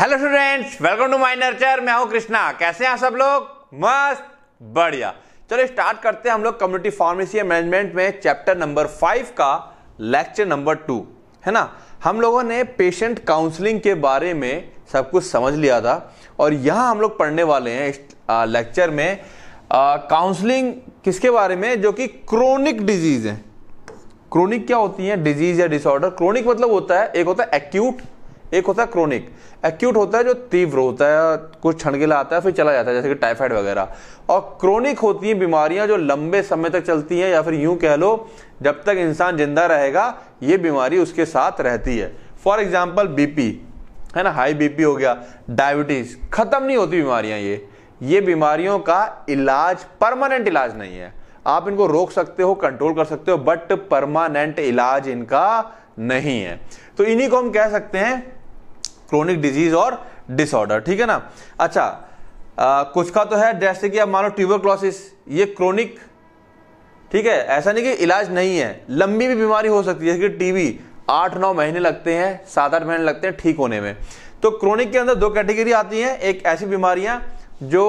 Hello students welcome to my nurture मैं हूं कृष्णा कैसे हैं सब लोग मस्त बढ़िया चलो स्टार्ट करते हैं हम लोग कम्युनिटी फार्मेसी एंड मैनेजमेंट में चैप्टर नंबर फाइव का लेक्चर नंबर टू है ना हम लोगों ने पेशेंट काउंसलिंग के बारे में सब कुछ समझ लिया था और यहाँ हम लोग पढ़ने वाले हैं इस लेक्चर में काउंसलिंग किसके बारे में जो कि क्रोनिक डिजीज़ है क्रोनिक क्या होती है डिजीज़ या डिसऑर्डर क्रोनिक मतलब होता है एक होता है एक्यूट एक होता है क्रोनिक एक्यूट होता है जो तीव्र होता है कुछ क्षण के आता है फिर चला जाता है जैसे कि टाइफाइड वगैरह और क्रोनिक होती हैं बीमारियां जो लंबे समय तक चलती हैं या फिर यूं कह लो जब तक इंसान जिंदा रहेगा ये बीमारी उसके साथ रहती है फॉर एग्जाम्पल बीपी है ना हाई बीपी हो गया डायबिटीज खत्म नहीं होती बीमारियां ये ये बीमारियों का इलाज परमानेंट इलाज नहीं है आप इनको रोक सकते हो कंट्रोल कर सकते हो बट परमानेंट इलाज इनका नहीं है तो इन्हीं को हम कह सकते हैं क्रोनिक डिजीज और डिसऑर्डर ठीक है ना अच्छा आ, कुछ का तो है जैसे कि आप मानो क्लॉसिस ये क्रोनिक ठीक है ऐसा नहीं कि इलाज नहीं है लंबी भी बीमारी हो सकती है जैसे कि टीबी आठ नौ महीने लगते हैं सात आठ महीने लगते हैं ठीक होने में तो क्रोनिक के अंदर दो कैटेगरी आती हैं एक ऐसी बीमारियां जो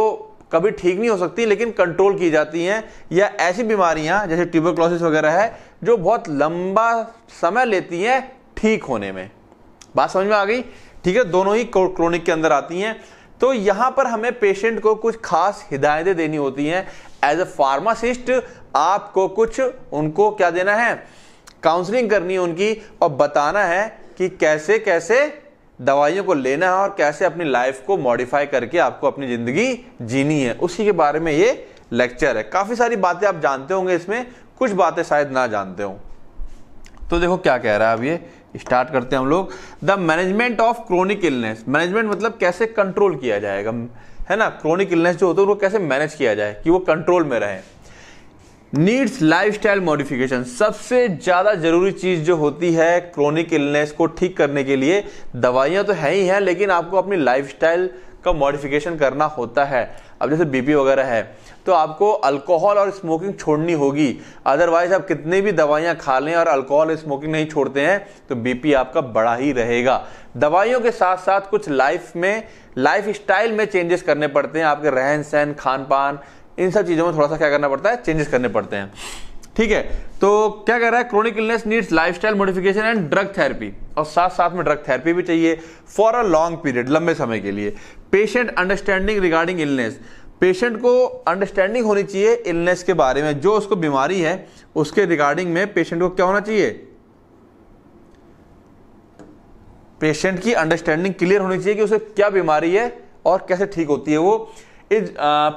कभी ठीक नहीं हो सकती लेकिन कंट्रोल की जाती हैं या ऐसी बीमारियां जैसे ट्यूबरक्लोसिस वगैरह है जो बहुत लंबा समय लेती हैं ठीक होने में बात समझ में आ गई ठीक है दोनों ही क्रोनिक के अंदर आती हैं तो यहां पर हमें पेशेंट को कुछ खास हिदायतें देनी होती हैं एज अ फार्मासिस्ट आपको कुछ उनको क्या देना है काउंसलिंग करनी है उनकी और बताना है कि कैसे कैसे दवाइयों को लेना है और कैसे अपनी लाइफ को मॉडिफाई करके आपको अपनी ज़िंदगी जीनी है उसी के बारे में ये लेक्चर है काफ़ी सारी बातें आप जानते होंगे इसमें कुछ बातें शायद ना जानते हो तो देखो क्या कह रहा है अब ये स्टार्ट करते हैं हम लोग the management of chronic illness management मतलब कैसे कंट्रोल किया जाएगा है ना क्रोनिक इलनेस जो होता है वो कैसे मैनेज किया जाए कि वो कंट्रोल में रहे नीड्स लाइफ स्टाइल मॉडिफिकेशन सबसे ज़्यादा जरूरी चीज़ जो होती है क्रोनिक इलनेस को ठीक करने के लिए दवाइयां तो है ही है लेकिन आपको अपनी लाइफ स्टाइल का मॉडिफिकेशन करना होता है अब जैसे बीपी वगैरह है तो आपको अल्कोहल और स्मोकिंग छोड़नी होगी अदरवाइज आप कितनी भी दवाइयां खा लें और अल्कोहल और स्मोकिंग नहीं छोड़ते हैं तो बीपी आपका बड़ा ही रहेगा दवाइयों के साथ साथ कुछ लाइफ में लाइफ स्टाइल में चेंजेस करने पड़ते हैं आपके रहन सहन खान पान इन सब चीज़ों में थोड़ा सा क्या करना पड़ता है चेंजेस करने पड़ते हैं ठीक है तो क्या कह रहा है chronic illness needs lifestyle modification and drug therapy और साथ साथ में ड्रग थेरेपी भी चाहिए फॉर अ लॉन्ग पीरियड लंबे समय के लिए patient understanding regarding illness patient को अंडरस्टैंडिंग होनी चाहिए इलनेस के बारे में जो उसको बीमारी है उसके रिगार्डिंग में पेशेंट को क्या होना चाहिए पेशेंट की अंडरस्टैंडिंग क्लियर होनी चाहिए कि उसे क्या बीमारी है और कैसे ठीक होती है वो is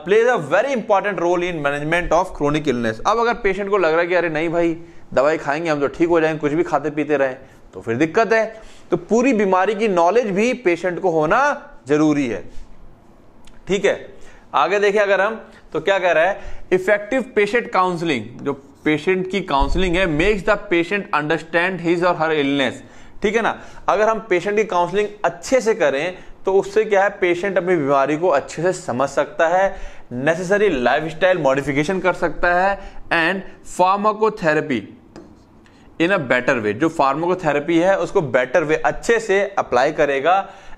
plays a very important role in management of chronic illness अब अगर पेशेंट को लग रहा है कि अरे नहीं भाई दवाई खाएंगे हम तो ठीक हो जाएंगे कुछ भी खाते पीते रहें तो फिर दिक्कत है तो पूरी बीमारी की नॉलेज भी पेशेंट को होना जरूरी है ठीक है आगे देखिए अगर हम तो क्या कह रहा है इफेक्टिव पेशेंट काउंसलिंग जो पेशेंट की काउंसलिंग है makes the patient understand his और हर इलनेस ठीक है ना अगर हम पेशेंट की काउंसलिंग अच्छे से करें तो उससे क्या है पेशेंट अपनी बीमारी को अच्छे से समझ सकता है नेसेसरी लाइफ स्टाइल मॉडिफिकेशन कर सकता है and pharmacotherapy in a better way जो फार्माकोथेरेपी है उसको बेटर वे अच्छे से अप्लाई करेगा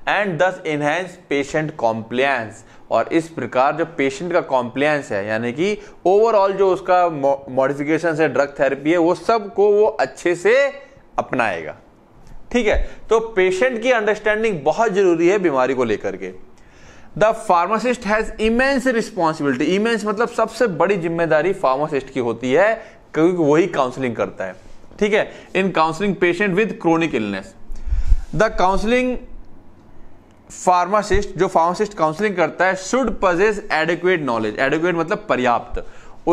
एंड दस इनहेंस पेशेंट कॉम्प्लियंस और इस प्रकार जो पेशेंट का कॉम्प्लियंस है यानी कि ओवरऑल जो उसका मॉडिफिकेशन है ड्रग थेरेपी है वो सबको वो अच्छे से अपनाएगा ठीक है तो पेशेंट की अंडरस्टैंडिंग बहुत जरूरी है बीमारी को लेकर के the pharmacist has immense responsibility immense मतलब सबसे बड़ी जिम्मेदारी फार्मासिस्ट की होती है क्योंकि वही काउंसलिंग करता है ठीक है in counselling patient with chronic illness the counselling pharmacist जो फार्मासिस्ट काउंसलिंग करता है should possess adequate knowledge adequate मतलब पर्याप्त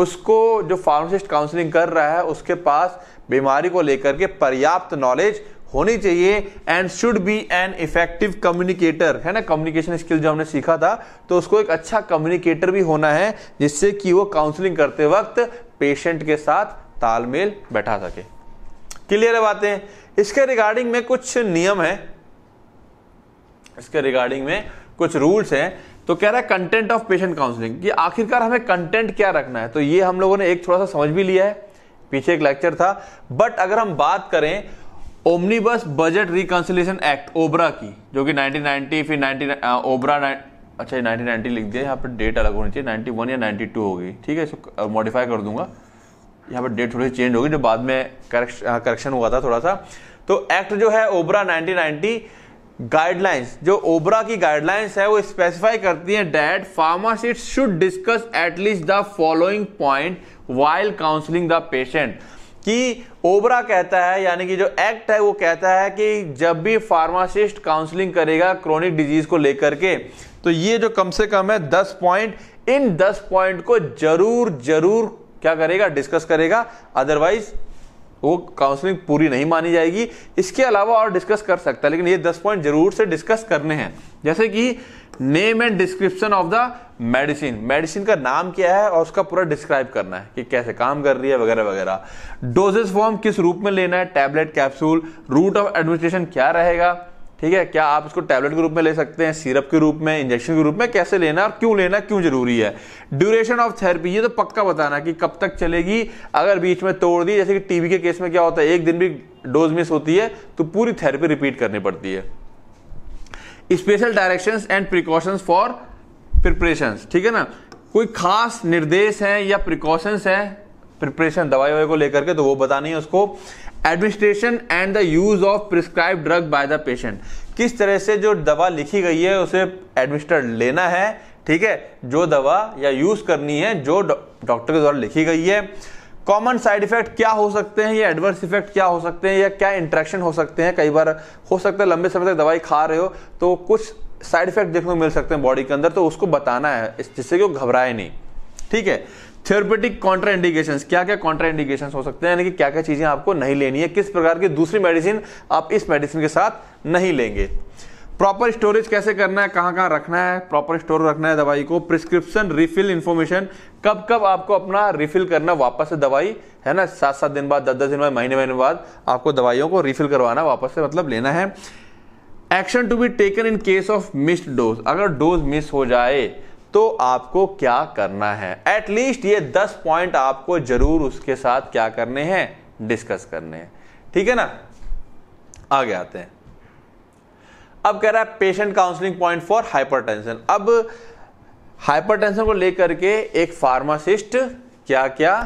उसको जो फार्मासिस्ट काउंसलिंग कर रहा है उसके पास बीमारी को लेकर के पर्याप्त नॉलेज होनी चाहिए and should be an effective communicator है ना कम्युनिकेशन स्किल जो हमने सीखा था तो उसको एक अच्छा कम्युनिकेटर भी होना है जिससे कि वो काउंसलिंग करते वक्त पेशेंट के साथ तालमेल बैठा सके क्लियर है बातें इसके रिगार्डिंग में कुछ नियम है इसके रिगार्डिंग में कुछ रूल्स हैं तो कह रहा है कंटेंट ऑफ पेशेंट काउंसलिंग कि आखिरकार हमें कंटेंट क्या रखना है तो ये हम लोगों ने एक थोड़ा सा समझ भी लिया है पीछे एक लेक्चर था बट अगर हम बात करें omnibus budget reconciliation act OBRA की जो कि 1990 फिर 90 ओबरा uh, अच्छा 1990 लिख दिया यहाँ पर डेट अलग होनी चाहिए 91 या 92 होगी ठीक है इसको मॉडिफाई uh, कर दूंगा यहाँ पर डेट थोड़ी चेंज होगी जो बाद में करेक्शन uh, हुआ था थोड़ा सा तो एक्ट जो है ओबरा 1990 गाइडलाइंस जो ओबरा की गाइडलाइंस है वो स्पेसिफाई करती है that pharmacist should discuss at least the following point while counselling the patient कि ओबरा कहता है यानी कि जो एक्ट है वो कहता है कि जब भी फार्मासिस्ट काउंसलिंग करेगा क्रोनिक डिजीज को लेकर के तो ये जो कम से कम है दस पॉइंट इन दस पॉइंट को जरूर जरूर क्या करेगा डिस्कस करेगा अदरवाइज वो काउंसलिंग पूरी नहीं मानी जाएगी इसके अलावा और डिस्कस कर सकता है लेकिन ये दस पॉइंट जरूर से डिस्कस करने हैं जैसे कि name and description of the medicine medicine का नाम क्या है और उसका पूरा डिस्क्राइब करना है कि कैसे काम कर रही है वगैरह वगैरह डोजेस फॉर्म किस रूप में लेना है tablet capsule route of administration क्या रहेगा ठीक है क्या आप इसको टैबलेट के रूप में ले सकते हैं सिरप के रूप में इंजेक्शन के रूप में कैसे लेना और क्यों लेना क्यों जरूरी है ड्यूरेशन ऑफ थेरेपी ये तो पक्का बताना कि कब तक चलेगी अगर बीच में तोड़ दी जैसे कि टीबी के केस में क्या होता है एक दिन भी डोज मिस होती है तो पूरी थेरेपी रिपीट करनी पड़ती है special direction and precautions for preparation ठीक है ना कोई खास निर्देश है या प्रिकॉशंस है प्रिपरेशन दवाई को लेकर के तो वो बतानी है उसको administration and the use of prescribe drug by the patient किस तरह से जो दवा लिखी गई है उसे एडमिनिस्टर लेना है ठीक है जो दवा या यूज करनी है जो डॉक्टर के द्वारा लिखी गई है कॉमन साइड इफेक्ट क्या हो सकते हैं या एडवर्स इफेक्ट क्या हो सकते हैं या क्या इंट्रैक्शन हो सकते हैं कई बार हो सकता है लंबे समय तक दवाई खा रहे हो तो कुछ साइड इफेक्ट देखने को मिल सकते हैं बॉडी के अंदर तो उसको बताना है जिससे कि वो घबराए नहीं ठीक है थेरोपेटिक कॉन्ट्रा इंडिकेशन क्या क्या कॉन्ट्रा इंडिकेशन हो सकते हैं यानी कि क्या क्या चीजें आपको नहीं लेनी है किस प्रकार की दूसरी मेडिसिन आप इस मेडिसिन के साथ नहीं लेंगे प्रॉपर स्टोरेज कैसे करना है कहाँ कहाँ रखना है प्रॉपर स्टोर रखना है दवाई को प्रिस्क्रिप्शन रिफिल इन्फॉर्मेशन कब कब आपको अपना रिफिल करना वापस से दवाई है ना सात सात दिन बाद दस दस दिन बाद महीने महीने बाद आपको दवाइयों को रिफिल करवाना वापस से मतलब लेना है action to be taken in case of missed dose अगर डोज मिस हो जाए तो आपको क्या करना है एटलीस्ट ये दस पॉइंट आपको जरूर उसके साथ क्या करने हैं डिस्कस करने हैं ठीक है ना आगे आते हैं अब कह रहा है patient counselling point for hypertension अब हाइपरटेंशन को लेकर के एक फार्मासिस्ट क्या क्या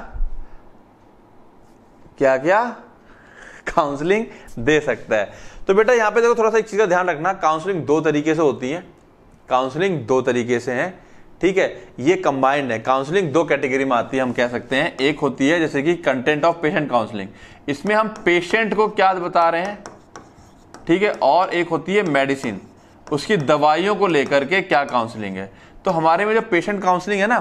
क्या क्या काउंसलिंग दे सकता है तो बेटा यहां पे देखो थोड़ा सा एक चीज़ का ध्यान रखना काउंसलिंग दो तरीके से होती है काउंसलिंग दो तरीके से है ठीक है ये कंबाइंड है काउंसलिंग दो कैटेगरी में आती है हम कह सकते हैं एक होती है जैसे कि कंटेंट ऑफ पेशेंट काउंसलिंग इसमें हम पेशेंट को क्या बता रहे हैं ठीक है और एक होती है मेडिसिन उसकी दवाइयों को लेकर के क्या काउंसलिंग है तो हमारे में जो पेशेंट काउंसलिंग है ना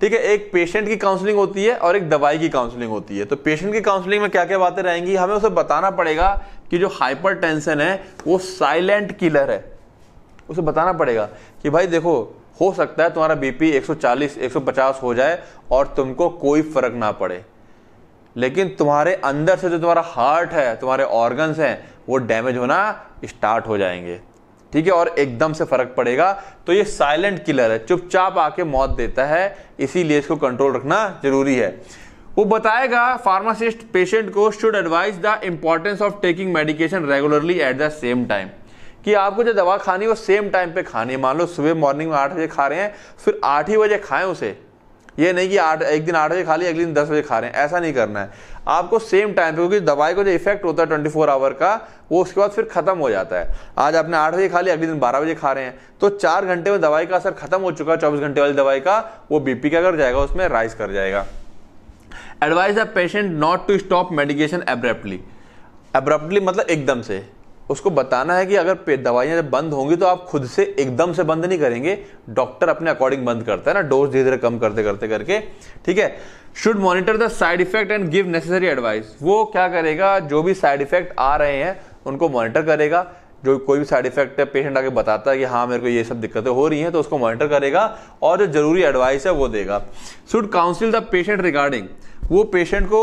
ठीक है एक पेशेंट की काउंसलिंग होती है और एक दवाई की काउंसलिंग होती है तो पेशेंट की काउंसलिंग में क्या क्या बातें रहेंगी हमें उसे बताना पड़ेगा कि जो हाइपर टेंशन है वो साइलेंट किलर है उसे बताना पड़ेगा कि भाई देखो हो सकता है तुम्हारा बीपी 140 150 हो जाए और तुमको कोई फर्क ना पड़े लेकिन तुम्हारे अंदर से जो तुम्हारा हार्ट है तुम्हारे ऑर्गन्स हैं वो डैमेज होना स्टार्ट हो जाएंगे ठीक है और एकदम से फर्क पड़ेगा तो ये साइलेंट किलर है चुपचाप आके मौत देता है इसीलिए इसको कंट्रोल रखना जरूरी है वो बताएगा फार्मासिस्ट पेशेंट को should advise the importance of taking medication regularly at the same time कि आपको जो दवा खानी है वो सेम टाइम पे खानी है मान लो सुबह मॉर्निंग में आठ बजे खा रहे हैं फिर आठ ही बजे खाएं उसे ये नहीं कि आठ एक दिन आठ बजे खा लिया अगले दिन दस बजे खा रहे हैं ऐसा नहीं करना है आपको सेम टाइम पे क्योंकि दवाई का जो इफेक्ट होता है ट्वेंटी फोर आवर का वो उसके बाद फिर खत्म हो जाता है आज आपने आठ बजे खा लिया अगले दिन बारह बजे खा रहे हैं तो चार घंटे में दवाई का असर खत्म हो चुका है चौबीस घंटे वाली दवाई का वो बीपी का कर जाएगा उसमें राइज कर जाएगा advise the patient not to stop medication abruptly abruptly मतलब एकदम से उसको बताना है कि अगर दवाइयां जब बंद होंगी तो आप खुद से एकदम से बंद नहीं करेंगे डॉक्टर अपने अकॉर्डिंग बंद करता है ना डोज धीरे धीरे कम करते करते करके ठीक है should monitor the side effect and give necessary advice वो क्या करेगा जो भी साइड इफेक्ट आ रहे हैं उनको मॉनिटर करेगा जो कोई भी साइड इफेक्ट है पेशेंट आके बताता है कि हाँ मेरे को ये सब दिक्कतें हो रही हैं तो उसको मॉनिटर करेगा और जो जरूरी एडवाइस है वो देगा should counsel the patient regarding वो पेशेंट को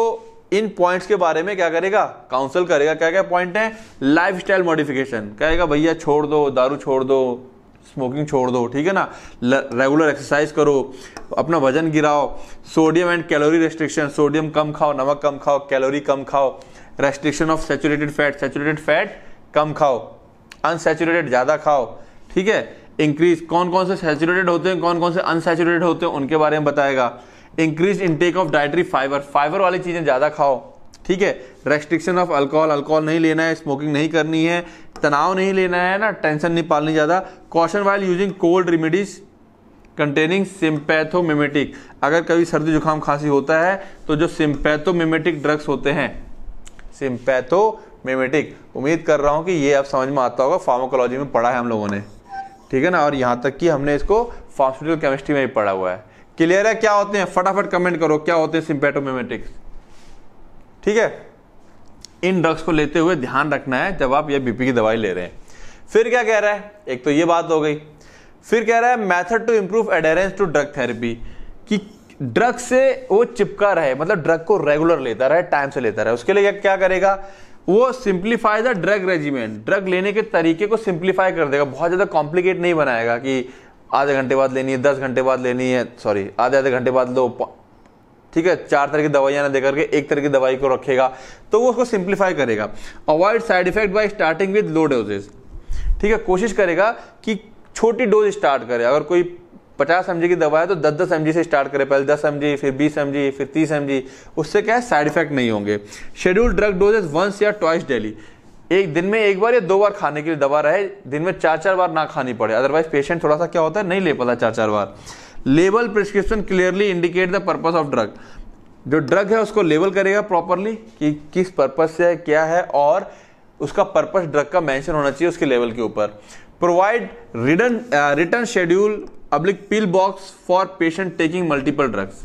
इन पॉइंट्स के बारे में क्या करेगा काउंसिल करेगा क्या क्या पॉइंट है लाइफ स्टाइल मॉडिफिकेशन कहेगा भैया छोड़ दो दारू छोड़ दो स्मोकिंग छोड़ दो ठीक है ना रेगुलर एक्सरसाइज करो अपना वजन गिराओ sodium and calorie restriction sodium कम खाओ नमक कम खाओ कैलोरी कम खाओ restriction of saturated fat saturated fat कम खाओ अनसेचुरेटेड ज़्यादा खाओ ठीक है इंक्रीज कौन कौन से सेचुरेटेड होते हैं कौन कौन से अनसेचुरेटेड होते हैं उनके बारे में बताएगा increase intake of dietary fibre fibre वाली चीज़ें ज़्यादा खाओ ठीक है रेस्ट्रिक्शन ऑफ अल्कोहल अल्कोहल नहीं लेना है स्मोकिंग नहीं करनी है तनाव नहीं लेना है ना टेंशन नहीं पालनी ज़्यादा caution while using cold remedies containing sympathomimetic अगर कभी सर्दी जुकाम खांसी होता है तो जो सिंपैथोमिमेटिक ड्रग्स होते हैं सिंपैथोमिमेटिक उम्मीद कर रहा हूँ कि ये आप समझ में आता होगा फार्माकोलॉजी में पढ़ा है हम लोगों ने ठीक है ना और यहाँ तक कि हमने इसको फार्मास्यूटिकल केमिस्ट्री में भी पढ़ा हुआ है क्लियर है क्या होते हैं फटाफट कमेंट करो क्या होते हैं सिंपेटोमेमेटिक्स ठीक है इन ड्रग्स को लेते हुए ध्यान रखना है जब आप ये बीपी की दवाई ले रहे हैं फिर क्या कह रहा है एक तो ये बात हो गई फिर कह रहा है method to improve adherence to drug therapy कि ड्रग से वो चिपका रहे मतलब ड्रग को रेगुलर लेता रहे टाइम से लेता रहे उसके लिए क्या करेगा वो simplify the drug regiment drug लेने के तरीके को सिंप्लीफाई कर देगा बहुत ज़्यादा कॉम्प्लिकेट नहीं बनाएगा कि आधे घंटे बाद लेनी है दस घंटे बाद लेनी है सॉरी आधे आधे घंटे बाद लो ठीक है चार तरह की दवाइयां ना देकर के एक तरह की दवाई को रखेगा तो वो उसको सिंप्लीफाई करेगा avoid side effect by starting with low dosages ठीक है कोशिश करेगा कि छोटी डोज स्टार्ट करे अगर कोई पचास एम की दवा है तो दस दस एम से स्टार्ट करें पहले दस एम फिर बीस एम फिर तीस एम उससे क्या है साइड इफेक्ट नहीं होंगे शेड्यूल ड्रग डोजेज वंस या ट्वाइस डेली एक दिन में एक बार या दो बार खाने के लिए दवा रहे दिन में चार चार बार ना खानी पड़े अदरवाइज पेशेंट थोड़ा सा क्या होता है नहीं ले पाता चार चार बार label prescription clearly indicate the purpose of drug जो ड्रग है उसको लेबल करेगा प्रॉपरली कि किस पर्पज से है क्या है और उसका पर्पज ड्रग का मेंशन होना चाहिए उसके लेवल के ऊपर provide return return schedule public pill box for patient taking multiple drugs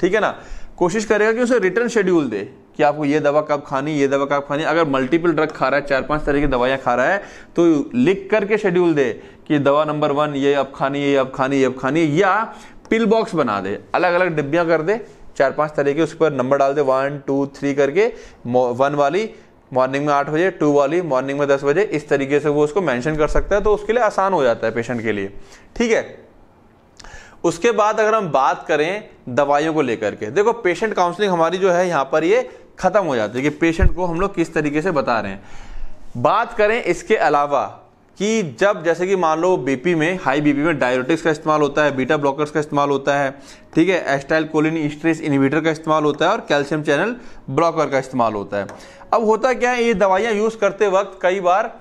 ठीक है ना कोशिश करेगा कि उसे रिटर्न शेड्यूल दे कि आपको ये दवा कब खानी ये दवा कब खानी अगर मल्टीपल ड्रग खा रहा है चार पांच तरह की दवाइयाँ खा रहा है तो लिख करके शेड्यूल दे कि दवा नंबर वन ये अब खानी ये अब खानी ये अब खानी या पिल बॉक्स बना दे अलग अलग डिब्बियाँ कर दे चार पांच तरह के उस पर नंबर डाल दे वन टू थ्री करके वन वाली मॉर्निंग में आठ बजे टू वाली मॉर्निंग में दस बजे इस तरीके से वो उसको मेंशन कर सकता है तो उसके लिए आसान हो जाता है पेशेंट के लिए ठीक है उसके बाद अगर हम बात करें दवाइयों को लेकर के देखो पेशेंट काउंसलिंग हमारी जो है यहाँ पर ये ख़त्म हो जाती है कि पेशेंट को हम लोग किस तरीके से बता रहे हैं बात करें इसके अलावा कि जब जैसे कि मान लो बीपी में हाई बीपी में डायरेटिक्स का इस्तेमाल होता है बीटा ब्लॉकर्स का इस्तेमाल होता है ठीक है एस्टाइल कोलिन स्ट्रेस इनिवेटर का इस्तेमाल होता है और कैल्शियम चैनल ब्लॉकर का इस्तेमाल होता है अब होता क्या है ये दवाइयाँ यूज़ करते वक्त कई बार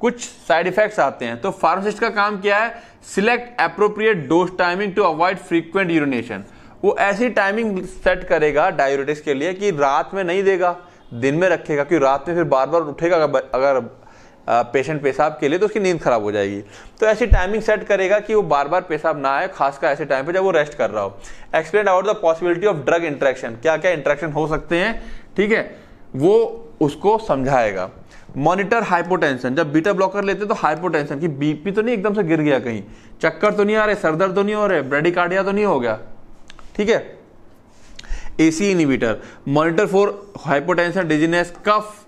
कुछ साइड इफेक्ट्स आते हैं तो फार्मासिस्ट का काम क्या है select appropriate dose timing to avoid frequent urination वो ऐसी टाइमिंग सेट करेगा डायबिटिक्स के लिए कि रात में नहीं देगा दिन में रखेगा क्योंकि रात में फिर बार बार उठेगा अगर पेशेंट पेशाब के लिए तो उसकी नींद खराब हो जाएगी तो ऐसी टाइमिंग सेट करेगा कि वो बार बार पेशाब ना आए खासकर ऐसे टाइम पे जब वो रेस्ट कर रहा हो explain about the possibility of drug interaction क्या क्या इंट्रैक्शन हो सकते हैं ठीक है वो उसको समझाएगा मॉनिटर हाइपोटेंशन जब बीटा ब्लॉकर लेते तो हाइपोटेंशन की बीपी तो नहीं एकदम से गिर गया कहीं चक्कर तो नहीं आ रहे सरदर्द तो नहीं हो रहे ब्रेडिकार्डिया तो नहीं हो गया ठीक है ACE inhibitor monitor for hypotension dizziness cough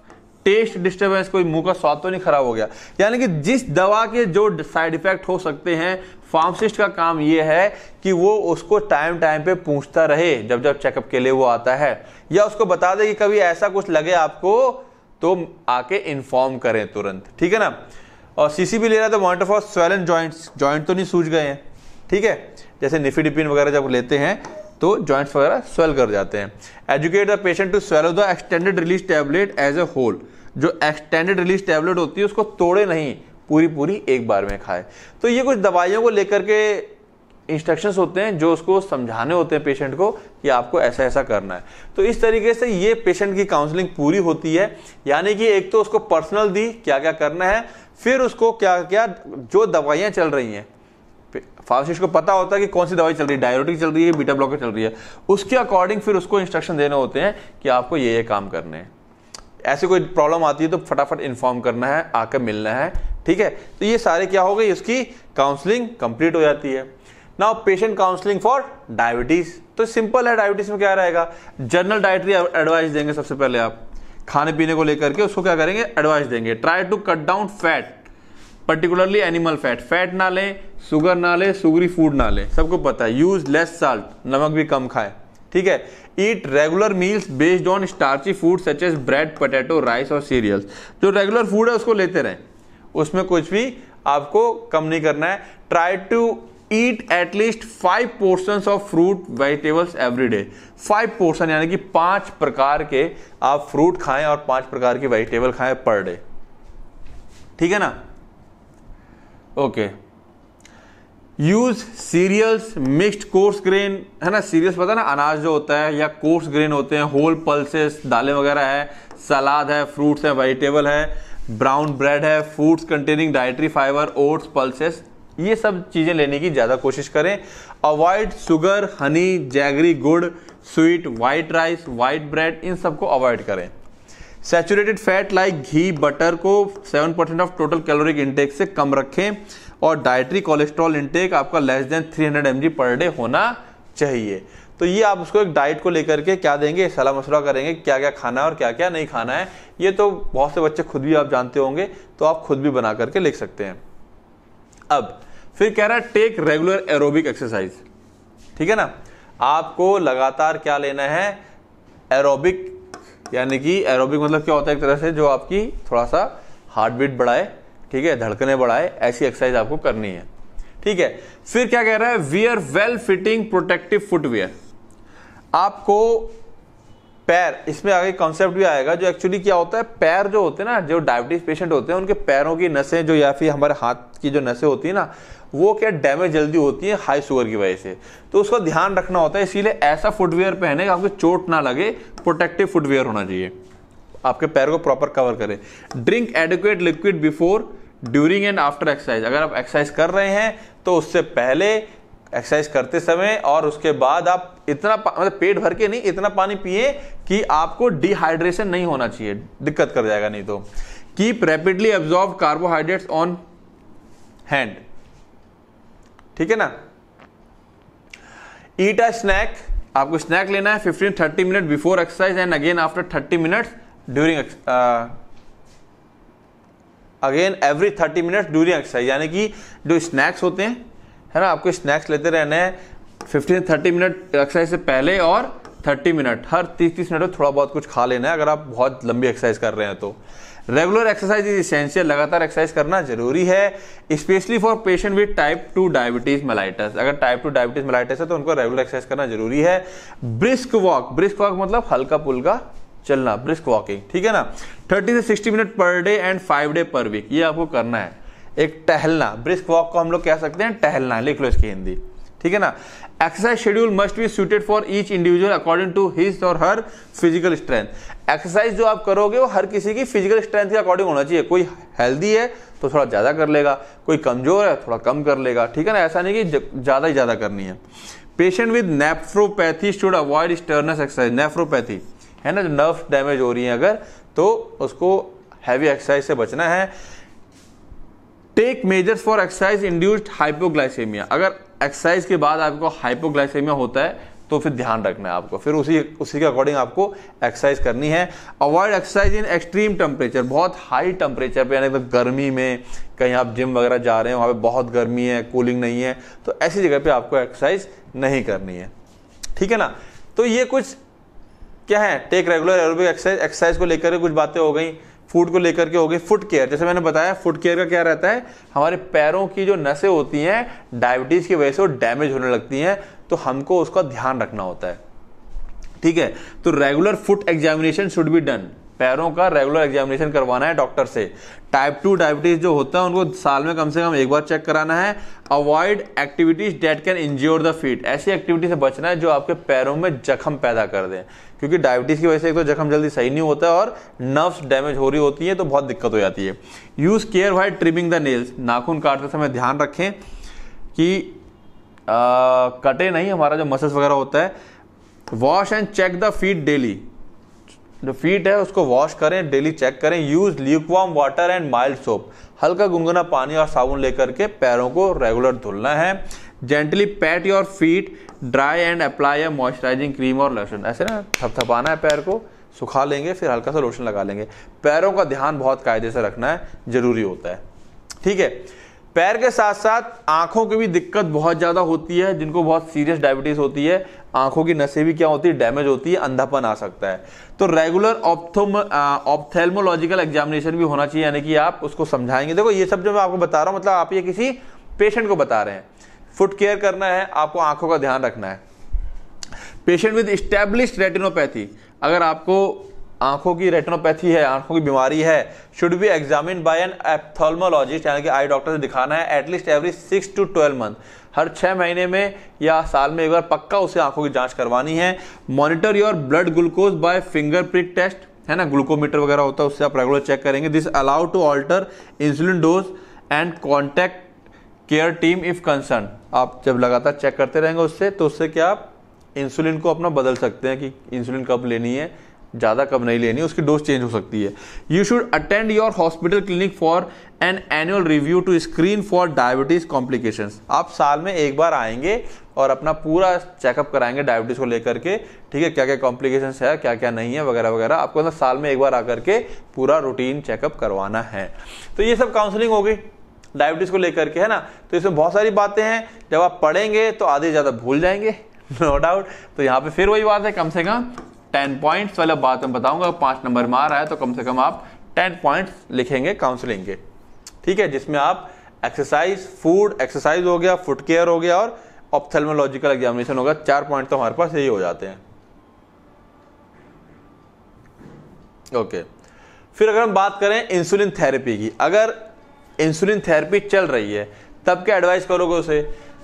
taste disturbance कोई मुंह का स्वाद तो नहीं खराब हो गया यानी कि जिस दवा के जो साइड इफेक्ट हो सकते हैं फार्मासिस्ट का काम यह है कि वो उसको टाइम टाइम पे पूछता रहे जब जब चेकअप के लिए वो आता है या उसको बता दे कि कभी ऐसा कुछ लगे आपको तो आके इन्फॉर्म करें तुरंत ठीक है ना और सीसी भी ले रहा था monitor for swollen joint joint तो नहीं सूझ गए हैं ठीक है जैसे निफिडिपिन वगैरह जब लेते हैं तो जॉइंट्स वगैरह स्वेल कर जाते हैं educate the patient to swallow the extended release tablet as a whole जो एक्सटेंडेड रिलीज टैबलेट होती है उसको तोड़े नहीं पूरी पूरी एक बार में खाए तो ये कुछ दवाइयों को लेकर के इंस्ट्रक्शंस होते हैं जो उसको समझाने होते हैं पेशेंट को कि आपको ऐसा ऐसा करना है तो इस तरीके से ये पेशेंट की काउंसलिंग पूरी होती है यानी कि एक तो उसको पर्सनल दी क्या क्या करना है फिर उसको क्या क्या जो दवाइयाँ चल रही हैं फार्मासिस्ट को पता होता है कि कौन सी दवाई चल रही है डायरेटिक चल रही है बीटा ब्लॉकर चल रही है उसके अकॉर्डिंग फिर उसको इंस्ट्रक्शन देने होते हैं कि आपको ये ये काम करने हैं ऐसे कोई प्रॉब्लम आती है तो फटाफट इन्फॉर्म करना है आकर मिलना है ठीक है तो ये सारे क्या हो गए इसकी काउंसलिंग कंप्लीट हो जाती है now patient counselling for diabetes तो सिंपल है डायबिटीज़ में क्या रहेगा जनरल डाइटरी एडवाइस देंगे सबसे पहले आप खाने पीने को लेकर के उसको क्या करेंगे एडवाइस देंगे try to cut down fat particularly animal fat fat ना लें सुगर ना लें सुगरी फूड ना लें सबको पता है यूज लेस साल्ट नमक भी कम खाए ठीक है eat regular meals based on starchy food such as bread potato rice और सीरियल्स जो रेगुलर फूड है उसको लेते रहें उसमें कुछ भी आपको कम नहीं करना है try to eat at least five portion of fruit vegetables every day five portion यानी कि पांच प्रकार के आप फ्रूट खाएं और पांच प्रकार के वेजिटेबल खाएं पर डे ठीक है ना okay use cereals mixed coarse grain है ना सीरियल्स पता ना अनाज जो होता है या कोर्स ग्रेन होते हैं होल पल्सेस दालें वगैरह है सलाद है फ्रूट्स है वेजिटेबल है ब्राउन ब्रेड है foods containing dietary fibre oats pulses ये सब चीज़ें लेने की ज़्यादा कोशिश करें अवॉइड शुगर हनी जैगरी गुड़ sweet white rice white bread इन सबको अवॉइड करें saturated fat like ghee butter को 7% percent of total caloric intake से कम रखें और डायट्री कोलेस्ट्रॉल इंटेक आपका less than 300 hundred M per day होना चाहिए तो ये आप उसको एक डाइट को लेकर के क्या देंगे सलाह मशुरा करेंगे क्या क्या खाना है और क्या क्या नहीं खाना है ये तो बहुत से बच्चे खुद भी आप जानते होंगे तो आप खुद भी बना करके लिख सकते हैं अब फिर कह रहा है टेक रेगुलर एरोबिक एक्सरसाइज ठीक है ना आपको लगातार क्या लेना है एरोबिक यानी कि एरोबिक मतलब क्या होता है एक तरह से जो आपकी थोड़ा सा हार्ट बीट बढ़ाए ठीक है धड़कने बढ़ाए ऐसी एक्सरसाइज आपको करनी है ठीक है फिर क्या कह रहा है wear well fitting protective footwear आपको पैर इसमें आगे कॉन्सेप्ट भी आएगा जो एक्चुअली क्या होता है पैर जो होते हैं ना जो डायबिटीज पेशेंट होते हैं उनके पैरों की नसें जो या फिर हमारे हाथ की जो नसें होती है ना वो क्या डैमेज जल्दी होती है हाई शुगर की वजह से तो उसका ध्यान रखना होता है इसीलिए ऐसा फुटवेयर पहने कि आपको चोट ना लगे प्रोटेक्टिव फुटवेयर होना चाहिए आपके पैर को प्रॉपर कवर करें drink adequate liquid before during and after exercise अगर आप एक्सरसाइज कर रहे हैं तो उससे पहले एक्सरसाइज करते समय और उसके बाद आप इतना मतलब पेट भर के नहीं इतना पानी पिए कि आपको डिहाइड्रेशन नहीं होना चाहिए दिक्कत कर जाएगा नहीं तो keep rapidly absorb carbohydrates on hand ठीक है ना ईट अ स्नैक आपको स्नैक लेना है fifteen thirty minute before exercise and again after thirty minutes during again every thirty minutes during exercise यानी कि जो स्नैक्स होते हैं है ना आपको स्नैक्स लेते रहना है फिफ्टीन थर्टी मिनट एक्सरसाइज से पहले और थर्टी मिनट हर तीस तीस मिनट में थोड़ा बहुत कुछ खा लेना है अगर आप बहुत लंबी एक्सरसाइज कर रहे हैं तो रेगुलर एक्सरसाइज इज इसेंशियल लगातार एक्सरसाइज करना जरूरी है specially for patient with type two diabetes mellitus अगर टाइप टू डायबिटीज मलाइटस है तो उनको रेगुलर एक्सरसाइज करना जरूरी है ब्रिस्क वॉक ब्रिस्क वॉक मतलब हल्का पुल्का चलना ब्रिस्क वॉकिंग ठीक है ना थर्टी से sixty minute per day and five day per week ये आपको करना है एक टहलना ब्रिस्क वॉक को हम लोग कह सकते हैं टहलना लिख लो इसकी हिंदी ठीक है ना exercise schedule must be suited for each individual according to his और हर फिजिकल स्ट्रेंथ एक्सरसाइज जो आप करोगे वो हर किसी की फिजिकल स्ट्रेंथ के अकॉर्डिंग होना चाहिए कोई हेल्दी है तो थोड़ा ज़्यादा कर लेगा कोई कमज़ोर है थोड़ा कम कर लेगा ठीक है ना ऐसा नहीं कि ज़्यादा ही ज़्यादा करनी है patient with nephropathy should avoid strenuous exercise nephropathy है ना जो नर्व डैमेज हो रही है अगर तो उसको हैवी एक्सरसाइज से बचना है take measures for exercise induced hypoglycaemia अगर एक्सरसाइज के बाद आपको हाइपोग्लाइसेमिया होता है तो फिर ध्यान रखना है आपको फिर उसी उसी के अकॉर्डिंग आपको एक्सरसाइज करनी है avoid exercise in extreme temperature बहुत हाई टेम्परेचर पे यानी गर्मी में कहीं आप जिम वगैरह जा रहे हैं वहाँ पे बहुत गर्मी है कूलिंग नहीं है तो ऐसी जगह पर आपको एक्सरसाइज नहीं करनी है ठीक है ना तो ये कुछ क्या है take regular aerobic exercise exercise को लेकर कुछ बातें हो गई फूड को लेकर के हो गई फुट केयर जैसे मैंने बताया फुट केयर का क्या रहता है हमारे पैरों की जो नसें होती हैं डायबिटीज की वजह से वो डैमेज होने लगती हैं तो हमको उसका ध्यान रखना होता है ठीक है तो regular foot examination should be done पैरों का रेगुलर एग्जामिनेशन करवाना है डॉक्टर से टाइप टू डायबिटीज जो होता है उनको साल में कम से कम एक बार चेक कराना है avoid activities that can injure the feet ऐसी एक्टिविटी से बचना है जो आपके पैरों में जख्म पैदा कर दें क्योंकि डायबिटीज़ की वजह से एक तो जख्म जल्दी सही नहीं होता है और नर्व्स डैमेज हो रही होती है तो बहुत दिक्कत हो जाती है use care while trimming the nails नाखून काटते समय ध्यान रखें कि कटे नहीं हमारा जो मसल्स वगैरह होता है wash and check the feet daily जो फीट है उसको वॉश करें डेली चेक करें use warm water and mild soap हल्का गुनगुना पानी और साबुन लेकर के पैरों को रेगुलर धुलना है gently pat your feet dry and apply moisturising cream or lotion ऐसे ना थपथपाना है पैर को सुखा लेंगे फिर हल्का सा लोशन लगा लेंगे पैरों का ध्यान बहुत कायदे से रखना है ज़रूरी होता है ठीक है पैर के साथ साथ आंखों की भी दिक्कत बहुत ज़्यादा होती है जिनको बहुत सीरियस डायबिटीज़ होती है आंखों की नसें भी क्या होती है डैमेज होती है अंधापन आ सकता है तो रेगुलर ऑप्थोम ऑप्थेलमोलॉजिकल एग्जामिनेशन भी होना चाहिए यानी कि आप उसको समझाएंगे देखो ये सब जो मैं आपको बता रहा हूं मतलब आप ये किसी पेशेंट को बता रहे हैं फुट केयर करना है आपको आंखों का ध्यान रखना है पेशेंट विद स्टैब्लिश रेटिनोपैथी अगर आपको आंखों की रेटनोपैथी है आंखों की बीमारी है should be examined by an ophthalmologist यानी कि आई डॉक्टर से दिखाना है at least every six to twelve month हर छः महीने में या साल में एक बार पक्का उसे आंखों की जांच करवानी है monitor your blood glucose by finger prick test है ना ग्लूकोमीटर वगैरह होता है उससे आप रेगुलर चेक करेंगे this allow to alter insulin dose and contact care team if concern आप जब लगातार चेक करते रहेंगे उससे तो उससे क्या आप इंसुलिन को अपना बदल सकते हैं कि इंसुलिन कब लेनी है ज़्यादा कब नहीं लेनी उसकी डोज चेंज हो सकती है you should attend your hospital clinic for an annual review to screen for diabetes complications आप साल में एक बार आएंगे और अपना पूरा चेकअप कराएंगे डायबिटीज़ को लेकर के ठीक है क्या क्या कॉम्प्लिकेशन है क्या क्या नहीं है वगैरह वगैरह आपको ना मतलब साल में एक बार आकर के पूरा रूटीन चेकअप करवाना है तो ये सब काउंसलिंग होगी डायबिटीज़ को लेकर के है ना तो इसमें बहुत सारी बातें हैं जब आप पढ़ेंगे तो आधे ज़्यादा भूल जाएंगे नो no डाउट तो यहाँ पे फिर वही बात है कम से कम टेन पॉइंट्स वाला बात मैं बताऊंगा पांच नंबर में आ रहा है तो कम से कम आप टेन पॉइंट्स लिखेंगे काउंसलिंग के ठीक है जिसमें आप एक्सरसाइज फूड एक्सरसाइज हो गया फुट केयर हो गया और ऑप्थेलमोलॉजिकल एग्जामिनेशन होगा चार पॉइंट तो हमारे पास यही हो जाते हैं ओके फिर अगर हम बात करें इंसुलिन थेरेपी की अगर इंसुलिन थेरेपी चल रही है तब क्या एडवाइस करोगे उसे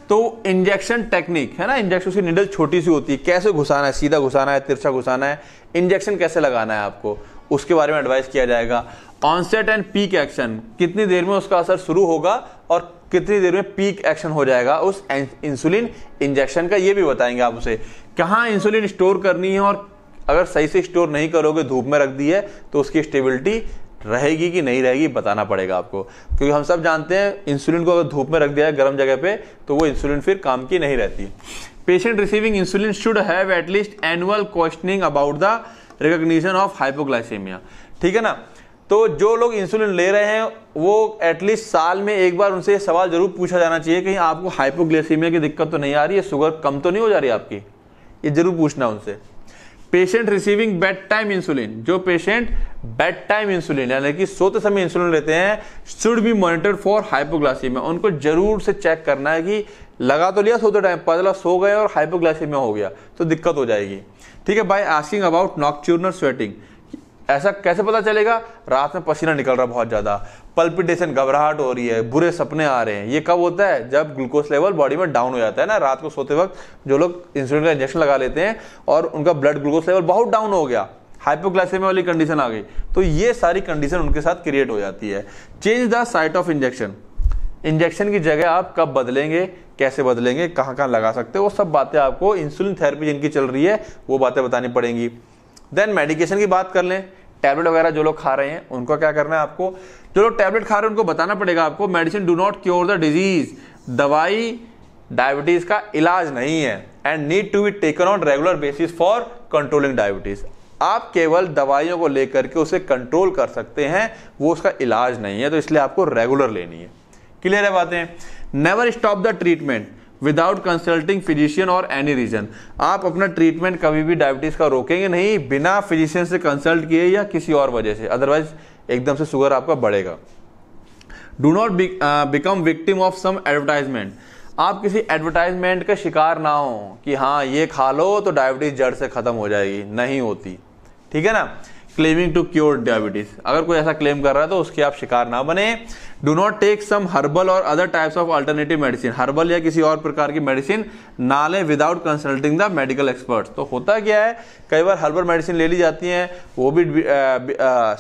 तो इंजेक्शन टेक्निक है ना इंजेक्शन उसकी निडल छोटी सी होती है कैसे घुसाना है सीधा घुसाना है तिरछा घुसाना है इंजेक्शन कैसे लगाना है आपको उसके बारे में एडवाइस किया जाएगा ऑनसेट एंड पीक एक्शन कितनी देर में उसका असर शुरू होगा और कितनी देर में पीक एक्शन हो जाएगा उस इंसुलिन इंजेक्शन का ये भी बताएंगे आप उसे कहाँ इंसुलिन स्टोर करनी है और अगर सही से स्टोर नहीं करोगे धूप में रख दी है तो उसकी स्टेबिलिटी रहेगी कि नहीं रहेगी बताना पड़ेगा आपको क्योंकि हम सब जानते हैं इंसुलिन को अगर धूप में रख दिया है गर्म जगह पे तो वो इंसुलिन फिर काम की नहीं रहती patient receiving insulin should have at least annual questioning about the recognition of hypoglycaemia ठीक है ना तो जो लोग इंसुलिन ले रहे हैं वो एटलीस्ट साल में एक बार उनसे ये सवाल जरूर पूछा जाना चाहिए कहीं आपको हाइपोग्लाइसेमिया की दिक्कत तो नहीं आ रही है शुगर कम तो नहीं हो जा रही आपकी ये जरूर पूछना उनसे patient receiving bed time insulin जो पेशेंट बेड टाइम इंसुलिन यानी कि सोते समय इंसुलिन लेते हैं should be monitor for hypoglycaemia में उनको जरूर से चेक करना है कि लगा तो लिया सोते टाइम पतला सो गए और में हो गया तो दिक्कत हो जाएगी ठीक है by asking about nocturnal sweating ऐसा कैसे पता चलेगा रात में पसीना निकल रहा बहुत ज़्यादा पल्पिटेशन घबराहट हो रही है बुरे सपने आ रहे हैं ये कब होता है जब ग्लूकोज लेवल बॉडी में डाउन हो जाता है ना रात को सोते वक्त जो लोग इंसुलिन का इंजेक्शन लगा लेते हैं और उनका ब्लड ग्लूकोज लेवल बहुत डाउन हो गया हाइपोग्लाइसेमिया वाली कंडीशन आ गई तो ये सारी कंडीशन उनके साथ क्रिएट हो जाती है change the site of injection injection की जगह आप कब बदलेंगे कैसे बदलेंगे कहाँ कहाँ लगा सकते हो वो सब बातें आपको इंसुलिन थेरेपी जिनकी चल रही है वो बातें बतानी पड़ेंगी देन मेडिकेशन की बात कर लें टैबलेट वगैरह जो लोग खा रहे हैं उनको क्या करना है आपको जो लोग टैबलेट खा रहे हैं उनको बताना पड़ेगा आपको medicine do not cure the disease दवाई डायबिटीज का इलाज नहीं है and need to be taken on regular basis for controlling diabetes आप केवल दवाइयों को लेकर के उसे कंट्रोल कर सकते हैं वो उसका इलाज नहीं है तो इसलिए आपको रेगुलर लेनी है क्लियर है बातें never stop the treatment without consulting physician or any reason आप अपना ट्रीटमेंट कभी भी डायबिटीज़ का रोकेंगे नहीं बिना फिजिशियन से कंसल्ट किए या किसी और वजह से अदरवाइज एकदम से शुगर आपका बढ़ेगा do not become victim of some advertisement आप किसी एडवर्टाइजमेंट का शिकार ना हो कि हाँ ये खा लो तो डायबिटीज़ जड़ से ख़त्म हो जाएगी नहीं होती ठीक है ना क्लेमिंग टू क्योर डायबिटीज अगर कोई ऐसा क्लेम कर रहा है तो उसके आप शिकार ना बने do not take some herbal or other types of alternative medicine herbal या किसी और प्रकार की मेडिसिन ना लें without consulting the medical expert तो होता क्या है कई बार हर्बल मेडिसिन ले ली जाती हैं वो भी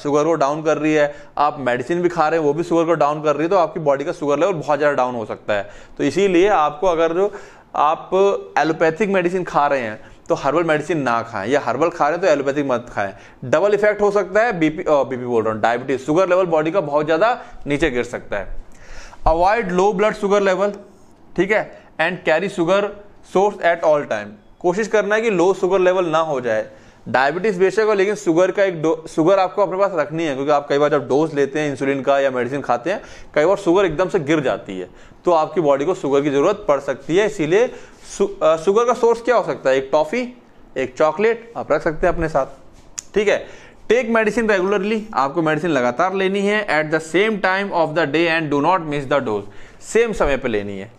शुगर को डाउन कर रही है आप मेडिसिन भी खा रहे हैं वो भी शुगर को डाउन कर रही है तो आपकी बॉडी का शुगर लेवल बहुत ज़्यादा डाउन हो सकता है तो इसीलिए आपको अगर जो आप एलोपैथिक मेडिसिन खा रहे हैं तो हर्बल मेडिसिन ना खाएं या हर्बल खा रहे हैं तो एलोपैथिक मत खाएं डबल इफेक्ट हो सकता है बीपी बीपी बोल रहा हूँ डायबिटीज शुगर लेवल बॉडी का बहुत ज़्यादा नीचे गिर सकता है avoid low blood sugar level ठीक है and carry sugar source at all time कोशिश करना है कि लो शुगर लेवल ना हो जाए डायबिटीज बेशक हो लेकिन शुगर का एक शुगर आपको अपने पास रखनी है क्योंकि आप कई बार जब डोज लेते हैं इंसुलिन का या मेडिसिन खाते हैं कई बार शुगर एकदम से गिर जाती है तो आपकी बॉडी को शुगर की ज़रूरत पड़ सकती है इसीलिए शुगर का सोर्स क्या हो सकता है एक टॉफ़ी एक चॉकलेट आप रख सकते हैं अपने साथ ठीक है टेक मेडिसिन रेगुलरली आपको मेडिसिन लगातार लेनी है at the same time of the day and do not miss the dose सेम समय पर लेनी है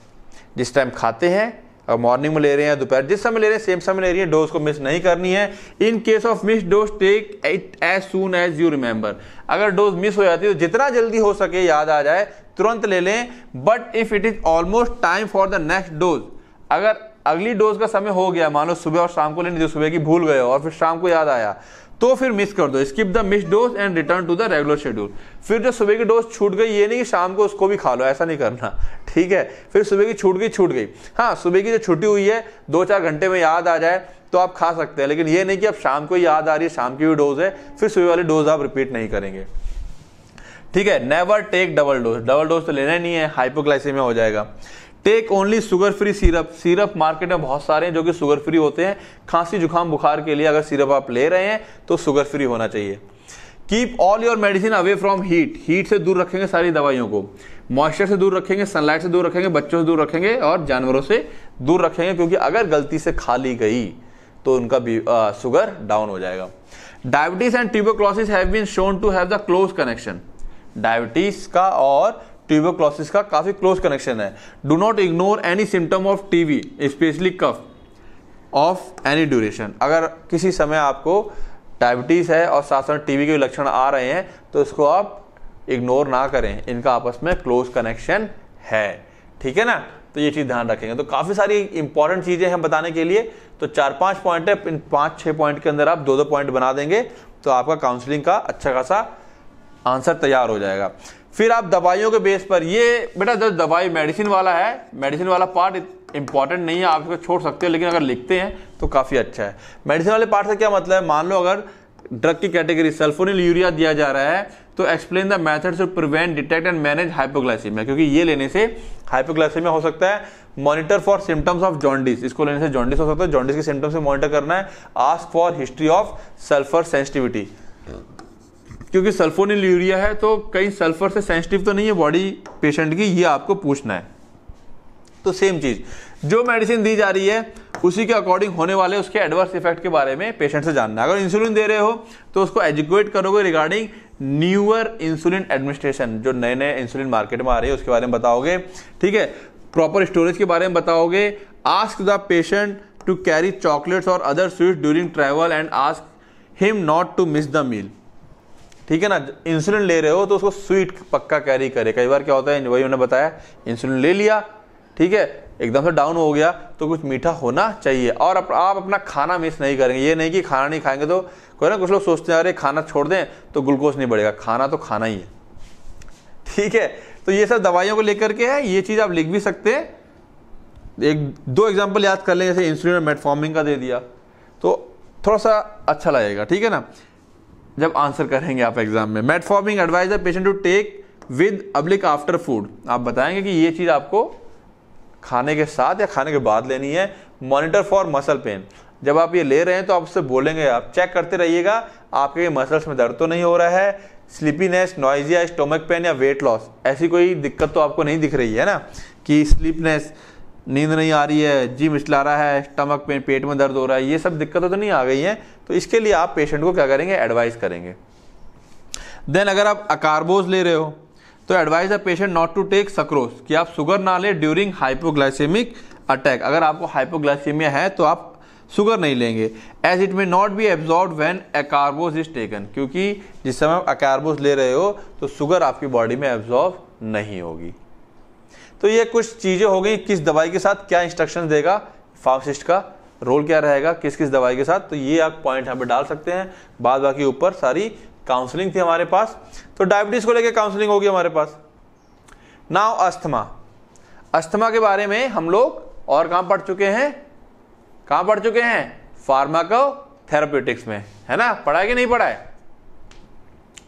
जिस टाइम खाते हैं मॉर्निंग में ले रहे हैं दोपहर जिस समय ले रहे हैं सेम समय ले रही है डोज को मिस नहीं करनी है in case of miss dose take it as soon as you remember अगर डोज मिस हो जाती है तो जितना जल्दी हो सके याद आ जाए तुरंत ले लें but if it is almost time for the next dose अगर अगली डोज का समय हो गया मान लो सुबह और शाम को लेने जो सुबह की भूल गए और फिर शाम को याद आया तो फिर मिस कर दो skip the miss dose and return to the regular schedule फिर जो सुबह की डोज छूट गई ये नहीं कि शाम को उसको भी खा लो ऐसा नहीं करना ठीक है फिर सुबह की छूट गई छूट गई हाँ सुबह की जो छुट्टी हुई है दो चार घंटे में याद आ जाए तो आप खा सकते हैं लेकिन ये नहीं कि अब शाम को याद आ रही है शाम की भी डोज है फिर सुबह वाली डोज आप रिपीट नहीं करेंगे ठीक है never take double dose double dose तो लेना ही नहीं है में हो जाएगा take only sugar free syrup syrup market में बहुत सारे हैं जो कि शुगर फ्री होते हैं खांसी जुकाम बुखार के लिए अगर सिरप आप ले रहे हैं तो शुगर फ्री होना चाहिए keep all your medicine away from heat heat से दूर रखेंगे सारी दवाइयों को मॉइस्चर से दूर रखेंगे सनलाइट से दूर रखेंगे बच्चों से दूर रखेंगे और जानवरों से दूर रखेंगे क्योंकि अगर गलती से खा ली गई तो उनका भी शुगर डाउन हो जाएगा diabetes and tuberculosis have been shown to have the close connection diabetes का और ट्यूबोक्लोसिस का काफ़ी क्लोज कनेक्शन है do not ignore any symptom of TB specially cough of any duration अगर किसी समय आपको डायबिटीज़ है और साथ साथ टीवी के लक्षण आ रहे हैं तो इसको आप इग्नोर ना करें इनका आपस में क्लोज कनेक्शन है ठीक है ना तो ये चीज़ ध्यान रखेंगे तो काफ़ी सारी इंपॉर्टेंट चीज़ें हैं बताने के लिए तो चार पांच पॉइंट है इन पांच छः पॉइंट के अंदर आप दो दो पॉइंट बना देंगे तो आपका काउंसलिंग का अच्छा खासा आंसर तैयार हो जाएगा फिर आप दवाइयों के बेस पर ये बेटा जो दवाई मेडिसिन वाला है मेडिसिन वाला पार्ट इंपॉर्टेंट नहीं है आप इसको छोड़ सकते हो लेकिन अगर लिखते हैं तो काफ़ी अच्छा है मेडिसिन वाले पार्ट से क्या मतलब है मान लो अगर ड्रग की कैटेगरी सल्फोनिल यूरिया दिया जा रहा है तो explain the methods to prevent detect and manage hypoglycaemia क्योंकि ये लेने से हाइपोग्लाइसीमिया हो सकता है monitor for symptoms of jaundice इसको लेने से जॉन्डिस हो सकता है जॉन्डिस के सिम्टम्स से मॉनिटर करना है ask for history of sulphur sensitivity क्योंकि सल्फोनिल यूरिया है तो कहीं सल्फर से सेंसिटिव तो नहीं है बॉडी पेशेंट की ये आपको पूछना है तो सेम चीज़ जो मेडिसिन दी जा रही है उसी के अकॉर्डिंग होने वाले उसके एडवर्स इफेक्ट के बारे में पेशेंट से जानना है अगर इंसुलिन दे रहे हो तो उसको एजुकेट करोगे रिगार्डिंग न्यूअर इंसुलिन एडमिनिस्ट्रेशन जो नए नए इंसुलिन मार्केट में आ रही है उसके बारे में बताओगे ठीक है प्रॉपर स्टोरेज के बारे में बताओगे ask the patient to carry chocolates or other sweet during travel and ask him not to miss the meal ठीक है ना इंसुलिन ले रहे हो तो उसको स्वीट पक्का कैरी करे कई बार क्या होता है वही उन्होंने बताया इंसुलिन ले लिया ठीक है एकदम से डाउन हो गया तो कुछ मीठा होना चाहिए और अप, आप अपना खाना मिस नहीं करेंगे ये नहीं कि खाना नहीं खाएंगे तो कोई ना कुछ लोग सोचते हैं अरे खाना छोड़ दें तो ग्लूकोज नहीं बढ़ेगा खाना तो खाना ही है ठीक है तो ये सब दवाइयों को लेकर के है ये चीज़ आप लिख भी सकते हैं एक दो एग्जाम्पल याद कर लें जैसे इंसुलिन और मेटफॉर्मिंग का दे दिया तो थोड़ा सा अच्छा लगेगा ठीक है ना जब आंसर करेंगे आप एग्जाम में metformin advise the patient to take with अब्लिक आफ्टर फूड आप बताएंगे कि ये चीज़ आपको खाने के साथ या खाने के बाद लेनी है मॉनिटर फॉर मसल पेन जब आप ये ले रहे हैं तो आप उससे बोलेंगे आप चेक करते रहिएगा आपके मसल्स में दर्द तो नहीं हो रहा है स्लीपीनेस नॉइजिया स्टोमक पेन या वेट लॉस ऐसी कोई दिक्कत तो आपको नहीं दिख रही है ना कि स्लीपनेस नींद नहीं आ रही है जी मिचला रहा है स्टमक पेन पेट में दर्द हो रहा है ये सब दिक्कतें तो नहीं आ गई हैं तो इसके लिए आप पेशेंट को क्या करेंगे एडवाइस करेंगे देन अगर आप अकारबोज ले रहे हो तो advise the patient not to take sucrose कि आप शुगर ना लें ड्यूरिंग हाइपोग्लाइसेमिक अटैक अगर आपको हाइपोग्लाइसेमिया है तो आप शुगर नहीं लेंगे as it may not be absorb when acarbose is taken क्योंकि जिस समय आप अकारबोज ले रहे हो तो शुगर आपकी बॉडी में एब्जॉर्ब नहीं होगी तो ये कुछ चीज़ें हो गई किस दवाई के साथ क्या इंस्ट्रक्शन देगा फार्मासिस्ट का रोल क्या रहेगा किस किस दवाई के साथ तो ये आप पॉइंट यहाँ पे डाल सकते हैं बाद बाकी ऊपर सारी काउंसलिंग थी हमारे पास तो डायबिटीज़ को लेकर काउंसलिंग होगी हमारे पास नाव अस्थमा अस्थमा के बारे में हम लोग और कहां पढ़ चुके हैं कहां पढ़ चुके हैं फार्माको थेरापेटिक्स में है ना पढ़ा है कि नहीं पढ़ा है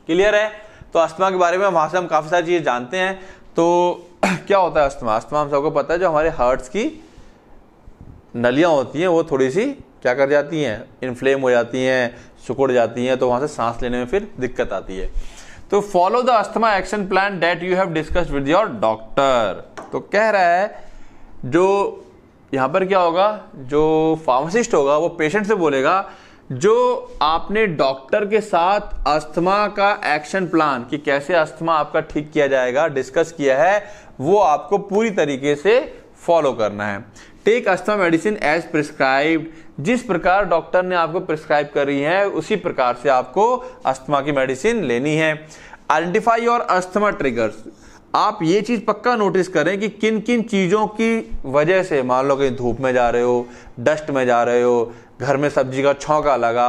क्लियर है तो अस्थमा के बारे में वहां से हम काफ़ी सारी चीज़ें जानते हैं तो क्या होता है अस्थमा अस्थमा हम सबको पता है जो हमारे हार्ट्स की नलियाँ होती हैं वो थोड़ी सी क्या कर जाती हैं इन्फ्लेम हो जाती हैं सुकुड़ जाती हैं तो वहाँ से सांस लेने में फिर दिक्कत आती है तो follow the asthma action plan that you have discussed with your doctor तो कह रहा है जो यहाँ पर क्या होगा जो फार्मासिस्ट होगा वो पेशेंट से बोलेगा जो आपने डॉक्टर के साथ अस्थमा का एक्शन प्लान कि कैसे अस्थमा आपका ठीक किया जाएगा डिस्कस किया है वो आपको पूरी तरीके से फॉलो करना है take asthma medicine as prescribe जिस प्रकार डॉक्टर ने आपको प्रिस्क्राइब करी है उसी प्रकार से आपको अस्थमा की मेडिसिन लेनी है आइडेंटिफाई और अस्थमा ट्रिगर्स आप ये चीज़ पक्का नोटिस करें कि किन किन चीज़ों की वजह से मान लो कहीं धूप में जा रहे हो डस्ट में जा रहे हो घर में सब्जी का छौका लगा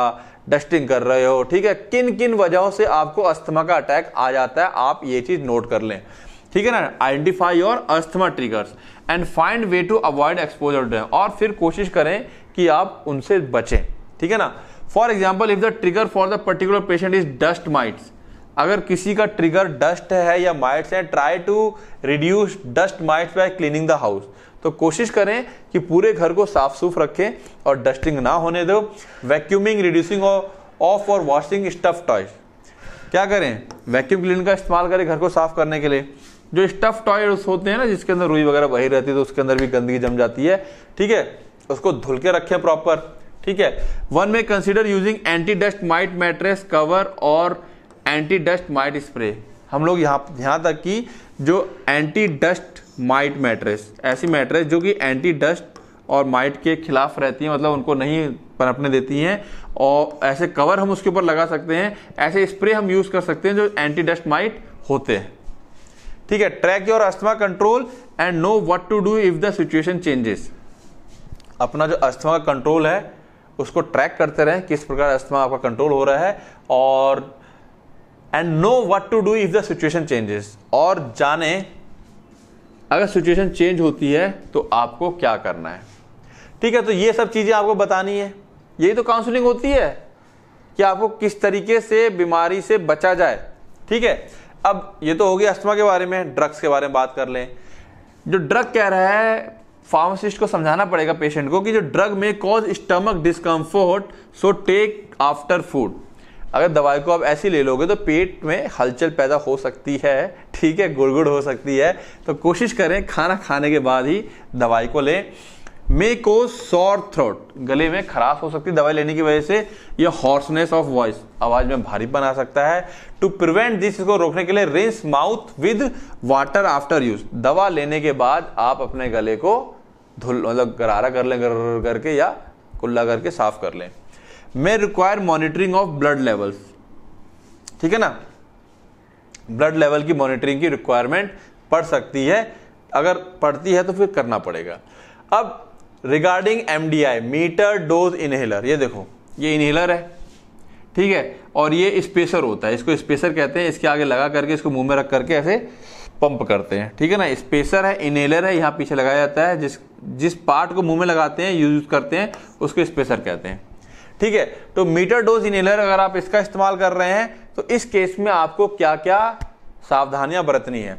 डस्टिंग कर रहे हो ठीक है किन किन वजहों से आपको अस्थमा का अटैक आ जाता है आप ये चीज़ नोट कर लें ठीक है ना identify your asthma triggers and find way to avoid exposure और फिर कोशिश करें कि आप उनसे बचें ठीक है ना for example if the trigger for the particular patient is dust mites अगर किसी का ट्रिगर डस्ट है या माइट्स है try to reduce dust mites by cleaning the house तो कोशिश करें कि पूरे घर को साफ सुफ रखें और डस्टिंग ना होने दो वैक्यूमिंग रिड्यूसिंग ऑफ और वॉशिंग स्टफ टॉयज क्या करें वैक्यूम क्लीन का इस्तेमाल करें घर को साफ करने के लिए जो स्टफ टॉयज होते हैं ना जिसके अंदर रुई वगैरह बही रहती है तो उसके अंदर भी गंदगी जम जाती है ठीक है उसको धुल के रखें प्रॉपर ठीक है one may consider using anti dust mite mattress cover और एंटी डस्ट माइट स्प्रे हम लोग यहाँ यहाँ तक कि जो एंटी डस्ट माइट मैट्रेस ऐसी मैट्रेस जो कि एंटी डस्ट और माइट के खिलाफ रहती हैं मतलब उनको नहीं पनपने देती हैं और ऐसे कवर हम उसके ऊपर लगा सकते हैं ऐसे स्प्रे हम यूज़ कर सकते हैं जो एंटी डस्ट माइट होते हैं ठीक है track your asthma control and know what to do if the situation changes अपना जो अस्थमा कंट्रोल है उसको ट्रैक करते रहें किस प्रकार अस्थमा आपका कंट्रोल हो रहा है और and know what to do if the situation changes और जाने अगर सिचुएशन चेंज होती है तो आपको क्या करना है ठीक है तो ये सब चीज़ें आपको बतानी है यही तो काउंसलिंग होती है कि आपको किस तरीके से बीमारी से बचा जाए ठीक है अब ये तो हो गया अस्थमा के बारे में ड्रग्स के बारे में बात कर लें जो ड्रग कह रहा है फार्मासिस्ट को समझाना पड़ेगा पेशेंट को कि जो drug may cause stomach discomfort so take after food अगर दवाई को आप ऐसी ले लोगे तो पेट में हलचल पैदा हो सकती है ठीक है गुड़गुड़ हो सकती है तो कोशिश करें खाना खाने के बाद ही दवाई को लें मे को सॉर थ्रोट गले में खराश हो सकती है दवाई लेने की वजह से या हॉर्सनेस ऑफ वॉइस आवाज में भारीपन आ सकता है टू प्रिवेंट दिस को रोकने के लिए rinse mouth with water after use दवा लेने के बाद आप अपने गले को धुल मतलब गरारा कर लें गर करके या कुल्ला करके साफ कर लें may require monitoring of blood levels ठीक है ना ब्लड लेवल की मॉनिटरिंग की रिक्वायरमेंट पड़ सकती है अगर पड़ती है तो फिर करना पड़ेगा अब regarding M meter dose inhaler ये देखो ये इनहेलर है ठीक है और ये स्पेसर होता है इसको स्पेसर कहते हैं इसके आगे लगा करके इसको मुंह में रख करके ऐसे पंप करते हैं ठीक है ना स्पेसर है इनहेलर है यहाँ पीछे लगाया जाता है जिस जिस पार्ट को मुंह में लगाते हैं यूज करते हैं उसको स्पेसर कहते हैं ठीक है तो मीटर डोज इनहेलर अगर आप इसका इस्तेमाल कर रहे हैं तो इस केस में आपको क्या क्या सावधानियां बरतनी है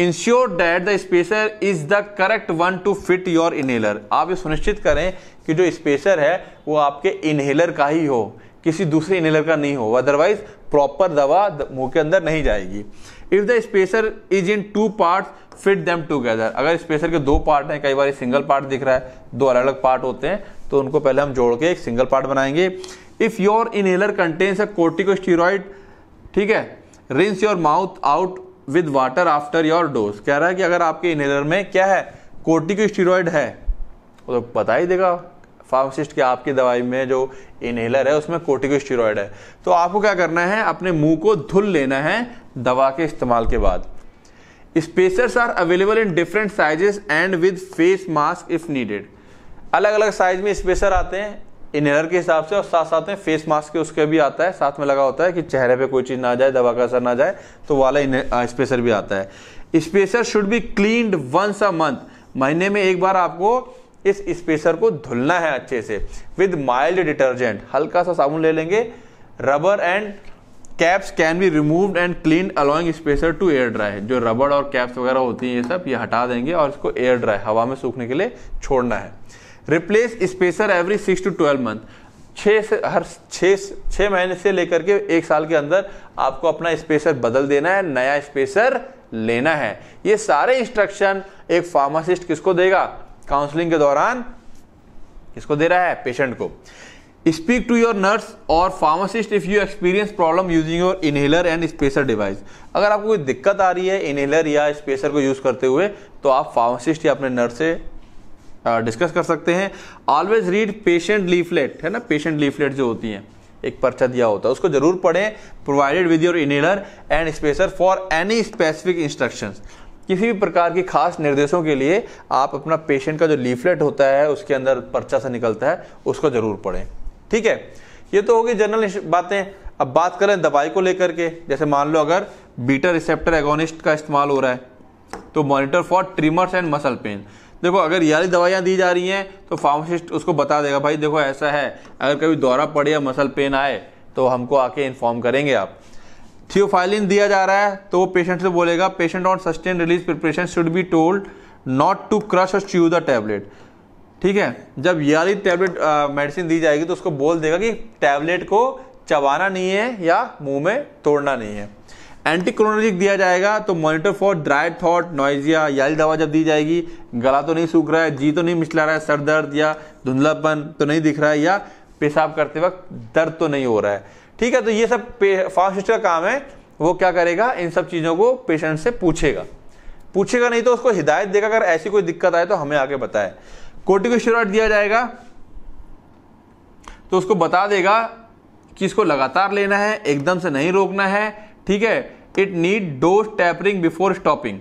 ensure that the spacer is the correct one to fit your inhaler आप ये सुनिश्चित करें कि जो स्पेसर है वो आपके इनहेलर का ही हो किसी दूसरे इनहेलर का नहीं हो अदरवाइज प्रॉपर दवा मुंह के अंदर नहीं जाएगी if the spacer is in two part fit them together अगर स्पेसर के दो पार्ट हैं कई बार सिंगल पार्ट दिख रहा है दो अलग अलग पार्ट होते हैं तो उनको पहले हम जोड़ के एक सिंगल पार्ट बनाएंगे if your inhaler contains a corticosteroid ठीक है rinse your mouth out with water after your dose कह रहा है कि अगर आपके इनहेलर में क्या है कोर्टिकोस्टीरॉयड है वो तो पता ही देगा फार्मासिस्ट के आपकी दवाई में जो इनहेलर है उसमें कोर्टिकोस्टीरॉयड है तो आपको क्या करना है अपने मुंह को धुल लेना है दवा के इस्तेमाल के बाद spacers are available in different sizes and with face mask if needed अलग अलग साइज में स्पेसर आते हैं इनहेलर के हिसाब से और साथ साथ में फेस मास्क के उसके भी आता है साथ में लगा होता है कि चेहरे पे कोई चीज़ ना जाए दवा का असर ना जाए तो वाला स्पेसर भी आता है spacer should be clean once a month महीने में एक बार आपको इस स्पेसर को धुलना है अच्छे से विद माइल्ड डिटर्जेंट हल्का सा साबुन ले लेंगे rubber and caps can be remove and clean allowing spacer to air dry जो रबड़ और कैप्स वगैरह होती हैं ये सब ये हटा देंगे और इसको एयर ड्राई हवा में सूखने के लिए छोड़ना है replace spacer every six to twelve month छः से हर छः छः महीने से लेकर के एक साल के अंदर आपको अपना स्पेसर बदल देना है नया स्पेसर लेना है ये सारे इंस्ट्रक्शन एक फार्मासिस्ट किसको देगा काउंसलिंग के दौरान किसको दे रहा है पेशेंट को स्पीक टू योर नर्स और pharmacist if you experience problem using your inhaler and spacer device अगर आपको कोई दिक्कत आ रही है इनहेलर या स्पेसर को यूज करते हुए तो आप फार्मासिस्ट या अपने नर्स से डिस्कस कर सकते हैं ऑलवेज रीड पेशेंट लीफलेट है ना पेशेंट लीफलेट जो होती है एक पर्चा दिया होता है उसको जरूर पढ़ें provided with your inhaler and spacer for any specific instructions किसी भी प्रकार की खास निर्देशों के लिए आप अपना पेशेंट का जो लीफलेट होता है उसके अंदर पर्चा से निकलता है उसको जरूर पढ़ें ठीक है ये तो होगी जनरल बातें अब बात करें दवाई को लेकर के जैसे मान लो अगर बीटा रिसेप्टर एगोनिस्ट का इस्तेमाल हो रहा है तो monitor for tremors and muscle pain देखो अगर रियाली दवाइयाँ दी जा रही हैं तो फार्मासिस्ट उसको बता देगा भाई देखो ऐसा है अगर कभी दौरा पड़े या मसल पेन आए तो हमको आके इन्फॉर्म करेंगे आप थियोफाइलिन दिया जा रहा है तो वो पेशेंट से बोलेगा patient on sustain release preparation should be told not to crush और च्यू द टैबलेट ठीक है जब यारी टैबलेट मेडिसिन दी जाएगी तो उसको बोल देगा कि टैबलेट को चबाना नहीं है या मुंह में तोड़ना नहीं है एंटीक्रोनोजिक दिया जाएगा तो मॉनिटर फॉर ड्राई थॉट नॉइजिया याली दवा जब दी जाएगी गला तो नहीं सूख रहा है जी तो नहीं मिचला रहा है सर दर्द या धुंधलापन तो नहीं दिख रहा है या पेशाब करते वक्त दर्द तो नहीं हो रहा है ठीक है तो ये सब फास्ट का काम है वो क्या करेगा इन सब चीज़ों को पेशेंट से पूछेगा पूछेगा नहीं तो उसको हिदायत देगा अगर ऐसी कोई दिक्कत आए तो हमें आगे बताए कोटिकोस्टेरॉइड दिया जाएगा तो उसको बता देगा कि इसको लगातार लेना है एकदम से नहीं रोकना है ठीक है it need dose tapering before stopping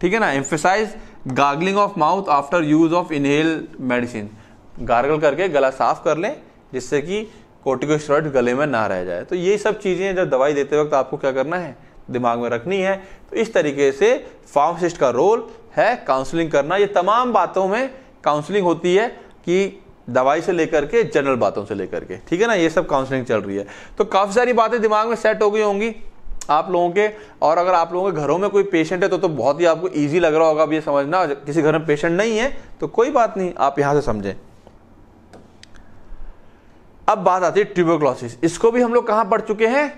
ठीक है ना emphasize gargling of mouth after use of inhale medicine gargle करके गला साफ कर लें जिससे कि कोर्टिकोस्टेरॉइड गले में ना रह जाए तो ये सब चीज़ें जब दवाई देते वक्त आपको क्या करना है दिमाग में रखनी है तो इस तरीके से फार्मासिस्ट का रोल है काउंसलिंग करना ये तमाम बातों में काउंसलिंग होती है कि दवाई से लेकर के जनरल बातों से लेकर के ठीक है ना ये सब काउंसलिंग चल रही है तो काफ़ी सारी बातें दिमाग में सेट हो गई होंगी आप लोगों के और अगर आप लोगों के घरों में कोई पेशेंट है तो तो बहुत ही आपको ईजी लग रहा होगा अब ये समझना किसी घर में पेशेंट नहीं है तो कोई बात नहीं आप यहां से समझें अब बात आती है ट्यूबोक्लोसिस इसको भी हम लोग कहां पढ़ चुके हैं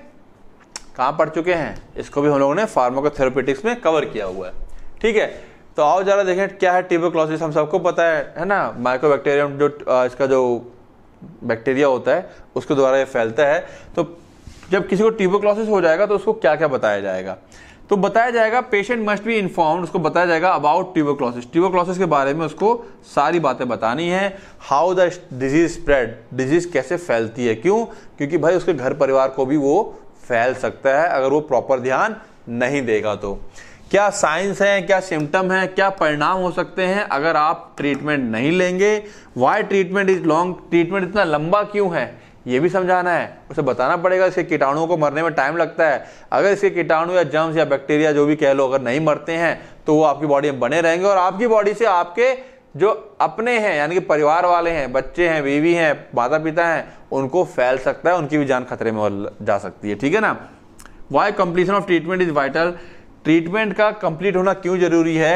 कहां पढ़ चुके हैं इसको भी हम लोगों ने फार्माकोथेरापेटिक्स में कवर किया हुआ है ठीक है तो आओ जरा देखें क्या है ट्यूबोक्लोसिस हम सबको पता है है ना माइक्रोबैक्टीरियम जो इसका जो बैक्टीरिया होता है उसके द्वारा ये फैलता है तो जब किसी को ट्यूबोक्लोसिस हो जाएगा तो उसको क्या क्या बताया जाएगा तो बताया जाएगा पेशेंट मस्ट बी इन्फॉर्म्ड उसको बताया जाएगा अबाउट ट्यूबोक्लोसिस ट्यूबोक्लोसिस के बारे में उसको सारी बातें बतानी है how the disease spread disease कैसे फैलती है क्यों क्योंकि भाई उसके घर परिवार को भी वो फैल सकता है अगर वो प्रॉपर ध्यान नहीं देगा तो क्या साइंस हैं क्या सिम्टम है क्या परिणाम हो सकते हैं अगर आप ट्रीटमेंट नहीं लेंगे why treatment is long treatment इतना लंबा क्यों है ये भी समझाना है उसे बताना पड़ेगा इसके कीटाणुओं को मरने में टाइम लगता है अगर इसके कीटाणु या जर्म्स या बैक्टीरिया जो भी कह लो अगर नहीं मरते हैं तो वो आपकी बॉडी में बने रहेंगे और आपकी बॉडी से आपके जो अपने हैं यानी कि परिवार वाले हैं बच्चे हैं बीवी हैं माता पिता हैं उनको फैल सकता है उनकी भी जान खतरे में जा सकती है ठीक है ना why completion of treatment is vital treatment का कंप्लीट होना क्यों जरूरी है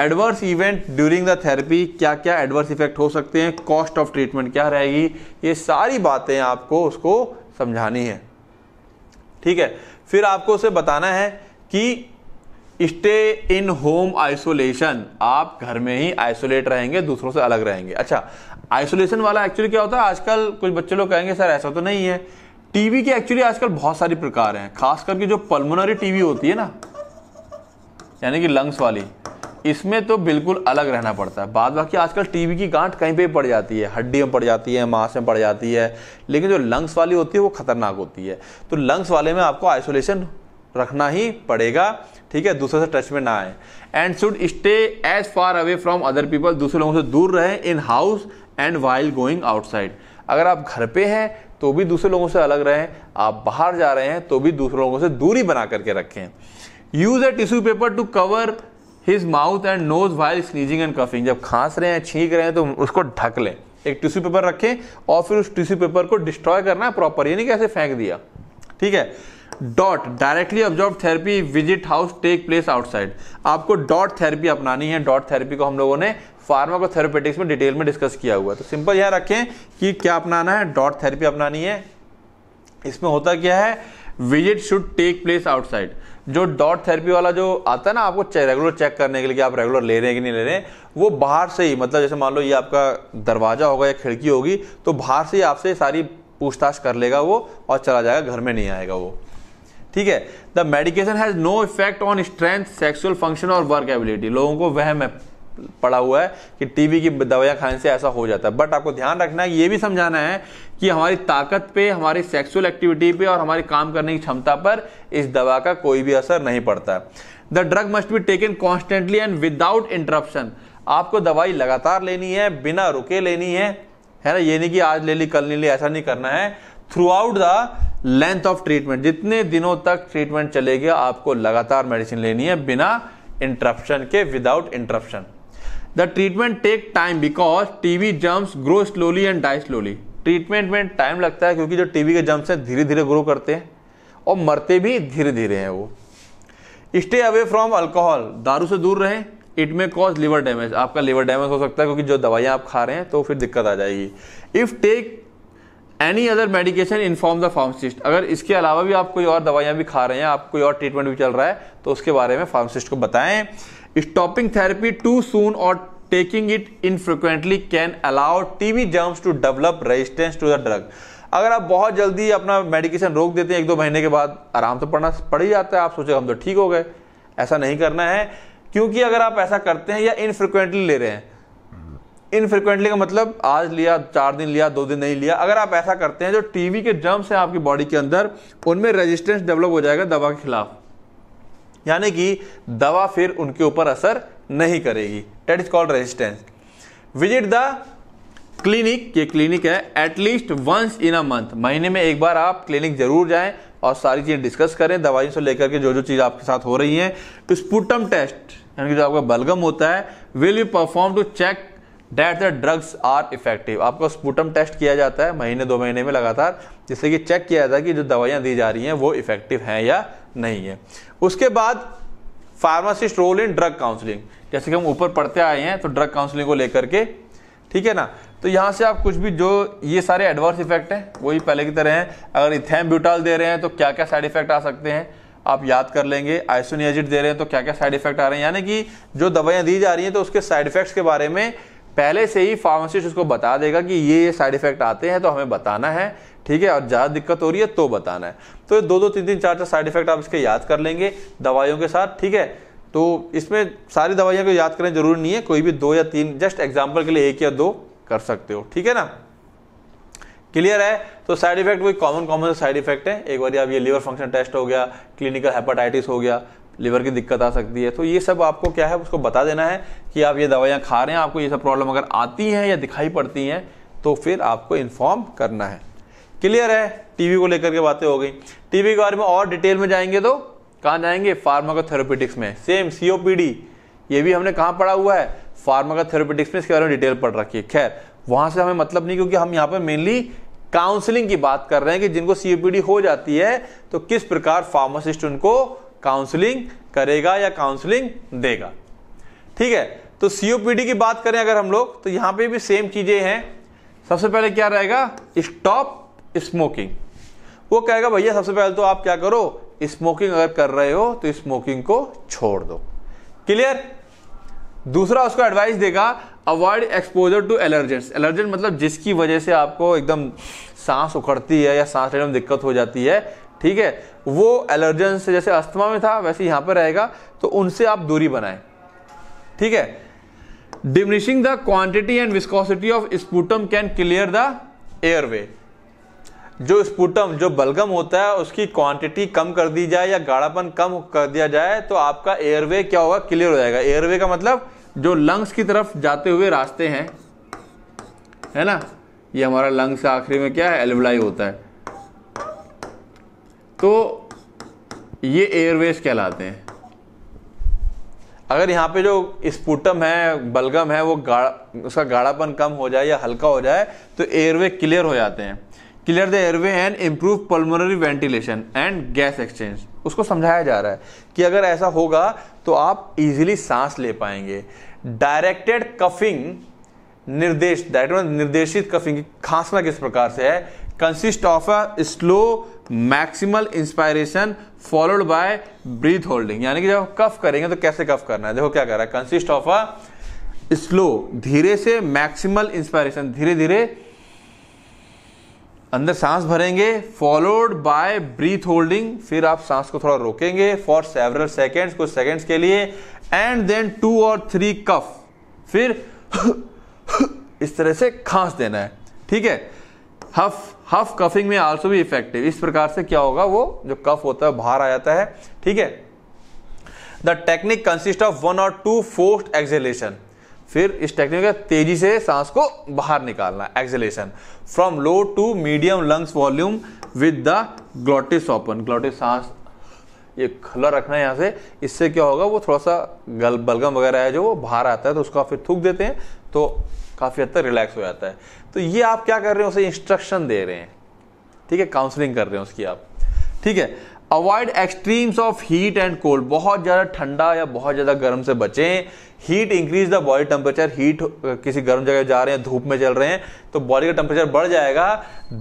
adverse event during the therapy क्या क्या एडवर्स इफेक्ट हो सकते हैं कॉस्ट ऑफ ट्रीटमेंट क्या रहेगी ये सारी बातें आपको उसको समझानी है ठीक है फिर आपको उसे बताना है कि स्टे इन होम आइसोलेशन आप घर में ही आइसोलेट रहेंगे दूसरों से अलग रहेंगे अच्छा आइसोलेशन वाला एक्चुअली क्या होता है आजकल कुछ बच्चे लोग कहेंगे सर ऐसा तो नहीं है टीवी के एक्चुअली आजकल बहुत सारी प्रकार हैं खास करके जो पल्मोनरी टीवी होती है ना यानी कि लंग्स वाली इसमें तो बिल्कुल अलग रहना पड़ता है बाद बाकी आजकल टीबी की गांठ कहीं पे पड़ जाती है हड्डी में पड़ जाती है मांस में पड़ जाती है लेकिन जो लंग्स वाली होती है वो खतरनाक होती है तो लंग्स वाले में आपको आइसोलेशन रखना ही पड़ेगा ठीक है दूसरे से टच में ना आए and should stay as far away from other people दूसरे लोगों से दूर रहें in house and while going outside अगर आप घर पे हैं तो भी दूसरे लोगों से अलग रहें आप बाहर जा रहे हैं तो भी दूसरे लोगों से दूरी बना करके रखें use a tissue paper to cover his mouth and nose while sneezing and coughing जब खांस रहे हैं छींक रहे हैं तो उसको ढक लें एक टिश्यू पेपर रखें और फिर उस टिश्यू पेपर को डिस्ट्रॉय करना प्रॉपर यानी कि ऐसे फेंक दिया ठीक है DOT directly observe therapy visit house take place outside आपको डॉट थेरेपी अपनानी है डॉट थेरेपी को हम लोगों ने फार्माकोथेरोपेटिक्स में डिटेल में डिस्कस किया हुआ है तो सिंपल यह रखें कि क्या अपनाना है डॉट थेरेपी अपनानी है इसमें होता क्या है visit should take place outside जो डॉट थेरेपी वाला जो आता है ना आपको रेगुलर चेक करने के लिए कि आप रेगुलर ले रहे हैं कि नहीं ले रहे हैं वो बाहर से ही मतलब जैसे मान लो ये आपका दरवाज़ा होगा या खिड़की होगी तो बाहर से ही आपसे सारी पूछताछ कर लेगा वो और चला जाएगा घर में नहीं आएगा वो ठीक है the medication has no effect on strength sexual function और वर्क एबिलिटी लोगों को वह पड़ा हुआ है कि टीबी की दवाइयाँ खाने से ऐसा हो जाता है बट आपको ध्यान रखना है ये भी समझाना है कि हमारी ताकत पे हमारी सेक्सुअल एक्टिविटी पे और हमारी काम करने की क्षमता पर इस दवा का कोई भी असर नहीं पड़ता the drug must be taken constantly and without interruption आपको दवाई लगातार लेनी है बिना रुके लेनी है है ना ये नहीं कि आज ले ली कल नहीं ली ऐसा नहीं करना है throughout the length of treatment जितने दिनों तक ट्रीटमेंट चलेगा आपको लगातार मेडिसिन लेनी है बिना इंटरप्शन के without interruption the treatment take time because TB germs grow slowly and die slowly treatment में टाइम लगता है क्योंकि जो टीवी के जम्प्स हैं धीरे धीरे ग्रो करते हैं और मरते भी धीरे धीरे हैं वो स्टे अवे फ्रॉम अल्कोहल दारू से दूर रहें it may cause liver damage आपका लिवर डैमेज हो सकता है क्योंकि जो दवाइयाँ आप खा रहे हैं तो फिर दिक्कत आ जाएगी if take any other medication inform the pharmacist अगर इसके अलावा भी आप कोई और दवाइयाँ भी खा रहे हैं आप कोई और ट्रीटमेंट भी चल रहा है तो उसके बारे में फार्मासिस्ट को बताएं स्टॉपिंग थेरेपी टू सून और taking it infrequently can allow TB germs to develop resistance to the drug अगर आप बहुत जल्दी अपना मेडिकेशन रोक देते हैं एक दो महीने के बाद आराम से पढ़ना पड़ ही जाता है आप सोचे हम तो ठीक हो गए ऐसा नहीं करना है क्योंकि अगर आप ऐसा करते हैं या इनफ्रिक्वेंटली ले रहे हैं इनफ्रिक्वेंटली का मतलब आज लिया चार दिन लिया दो दिन नहीं लिया अगर आप ऐसा करते हैं जो टीवी के जर्म्स हैं आपकी बॉडी के अंदर उनमें रेजिस्टेंस डेवलप हो जाएगा दवा के खिलाफ यानी कि दवा फिर उनके ऊपर असर नहीं करेगी that is called resistance visit the clinic ये क्लिनिक है at least once in a month महीने में एक बार आप क्लिनिक जरूर जाएं और सारी चीज़ें डिस्कस करें दवाइयों से लेकर के जो जो चीज़ आपके साथ हो रही है स्पुटम टेस्ट यानी कि जो आपका बलगम होता है will you perform to check that the drugs are effective आपका स्पूटम टेस्ट किया जाता है महीने दो महीने में लगातार जिससे कि चेक किया जाता है कि जो दवाइयां दी जा रही हैं वो इफेक्टिव हैं या नहीं है उसके बाद pharmacist role in drug counselling जैसे कि हम ऊपर पढ़ते आए हैं तो ड्रग काउंसलिंग को लेकर के ठीक है ना तो यहाँ से आप कुछ भी जो ये सारे एडवर्स इफेक्ट हैं वही पहले की तरह हैं अगर इथेम ब्यूटाल दे रहे हैं तो क्या क्या साइड इफेक्ट आ सकते हैं आप याद कर लेंगे आइसोनियाजिड दे रहे हैं तो क्या क्या साइड इफेक्ट आ रहे हैं यानी कि जो दवाइयाँ दी जा रही हैं तो उसके साइड इफेक्ट्स के बारे में पहले से ही फार्मासिस्ट उसको बता देगा कि ये साइड इफेक्ट आते हैं तो हमें बताना है ठीक है और ज़्यादा दिक्कत हो रही है तो बताना है तो ये दो दो तीन तीन चार चार साइड इफेक्ट आप इसके याद कर लेंगे दवाइयों के साथ ठीक है तो इसमें सारी दवाइयों को याद करें जरूरी नहीं है कोई भी दो या तीन जस्ट एग्जाम्पल के लिए एक या दो कर सकते हो ठीक है ना क्लियर है तो साइड इफेक्ट कोई कॉमन कॉमन साइड इफेक्ट है एक बार आप ये लीवर फंक्शन टेस्ट हो गया क्लिनिकल हेपाटाइटिस हो गया लीवर की दिक्कत आ सकती है तो ये सब आपको क्या है उसको बता देना है कि आप ये दवाइयाँ खा रहे हैं आपको ये सब प्रॉब्लम अगर आती हैं या दिखाई पड़ती हैं तो फिर आपको इन्फॉर्म करना है क्लियर है टीबी को लेकर के बातें हो गई टीबी के बारे में और डिटेल में जाएंगे तो कहाँ जाएंगे फार्माकोथेरोपेटिक्स में सेम सीओपीडी ये भी हमने कहाँ पढ़ा हुआ है फार्माकोथेरोपेटिक्स में इसके बारे में डिटेल पढ़ रखी है खैर वहाँ से हमें मतलब नहीं क्योंकि हम यहाँ पर मेनली काउंसलिंग की बात कर रहे हैं कि जिनको सीओपीडी हो जाती है तो किस प्रकार फार्मासिस्ट उनको काउंसलिंग करेगा या काउंसलिंग देगा ठीक है तो सीओपीडी की बात करें अगर हम लोग तो यहाँ पे भी सेम चीज़ें हैं सबसे पहले क्या रहेगा स्टॉप स्मोकिंग वो कहेगा भैया सबसे पहले तो आप क्या करो स्मोकिंग अगर कर रहे हो तो स्मोकिंग को छोड़ दो क्लियर दूसरा उसको एडवाइस देगा avoid exposure to allergens allergen मतलब जिसकी वजह से आपको एकदम सांस उखड़ती है या सांस लेने में दिक्कत हो जाती है ठीक है वो एलर्जेंस से जैसे अस्थमा में था वैसे यहां पर रहेगा तो उनसे आप दूरी बनाएं ठीक है diminishing the quantity and viscosity of sputum can clear the airway जो स्पूटम जो बलगम होता है उसकी क्वांटिटी कम कर दी जाए या गाढ़ापन कम कर दिया जाए तो आपका एयरवे क्या होगा क्लियर हो जाएगा एयरवे का मतलब जो लंग्स की तरफ जाते हुए रास्ते हैं है ना ये हमारा लंग्स आखिरी में क्या है एलवलाई होता है तो ये एयरवेज कहलाते हैं अगर यहाँ पे जो स्पूटम है बलगम है वो गाढ़ा उसका गाढ़ापन कम हो जाए या हल्का हो जाए तो एयरवे क्लियर हो जाते हैं clear the airway and improve pulmonary ventilation and gas exchange उसको समझाया जा रहा है कि अगर ऐसा होगा तो आप इजीली सांस ले पाएंगे डायरेक्टेड कफिंग निर्देश डायरेक्ट निर्देशित कफिंग खांसना किस प्रकार से है consist of a slow maximal inspiration followed by breath holding यानी कि जब कफ करेंगे तो कैसे कफ करना है देखो क्या कर रहा है कंसिस्ट ऑफ अ स्लो धीरे से मैक्सिमल इंस्पायरेशन धीरे धीरे अंदर सांस भरेंगे फॉलोड बाय ब्रीथ होल्डिंग फिर आप सांस को थोड़ा रोकेंगे फॉर सेवरल सेकेंड्स कुछ सेकेंड्स के लिए एंड देन टू और थ्री कफ फिर इस तरह से खांस देना है ठीक है हफ हफ कफिंग में आल्सो भी इफेक्टिव इस प्रकार से क्या होगा वो जो कफ होता है बाहर आ जाता है ठीक है the technique consist of one और टू फोर्स्ड एक्सेलेशन फिर इस टेक्निक का तेजी से सांस को बाहर निकालना exhalation from low to medium lungs volume with the glottis open glottis सांस ये खुला रखना है यहाँ से इससे क्या होगा वो थोड़ा सा गल बलगम वगैरह है जो वो बाहर आता है तो उसको फिर थूक देते हैं तो काफ़ी हद तक रिलैक्स हो जाता है तो ये आप क्या कर रहे हैं उसे इंस्ट्रक्शन दे रहे हैं ठीक है काउंसलिंग कर रहे हैं उसकी आप ठीक है avoid extremes of heat and cold बहुत ज़्यादा ठंडा या बहुत ज़्यादा गर्म से बचें heat increase the body temperature heat किसी गर्म जगह जा रहे हैं धूप में चल रहे हैं तो बॉडी का टेम्परेचर बढ़ जाएगा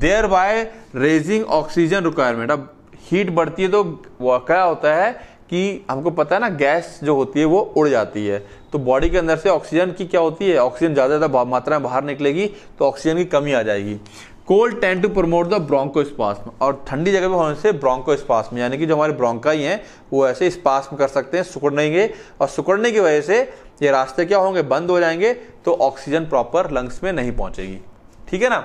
thereby raising oxygen requirement अब हीट बढ़ती है तो क्या होता है कि हमको पता है ना गैस जो होती है वो उड़ जाती है तो बॉडी के अंदर से ऑक्सीजन की क्या होती है ऑक्सीजन ज़्यादा ज़्यादा मात्रा में बाहर निकलेगी तो ऑक्सीजन की कमी आ जाएगी cold tend to promote the bronchospasm और ठंडी जगह पर होने से ब्रोंको स्पास्म यानी कि जो हमारे ब्रोंकाई हैं वो ऐसे स्पास्म कर सकते हैं सुकड़ेंगे और सुकड़ने की वजह से ये रास्ते क्या होंगे बंद हो जाएंगे तो ऑक्सीजन प्रॉपर लंग्स में नहीं पहुंचेगी ठीक है ना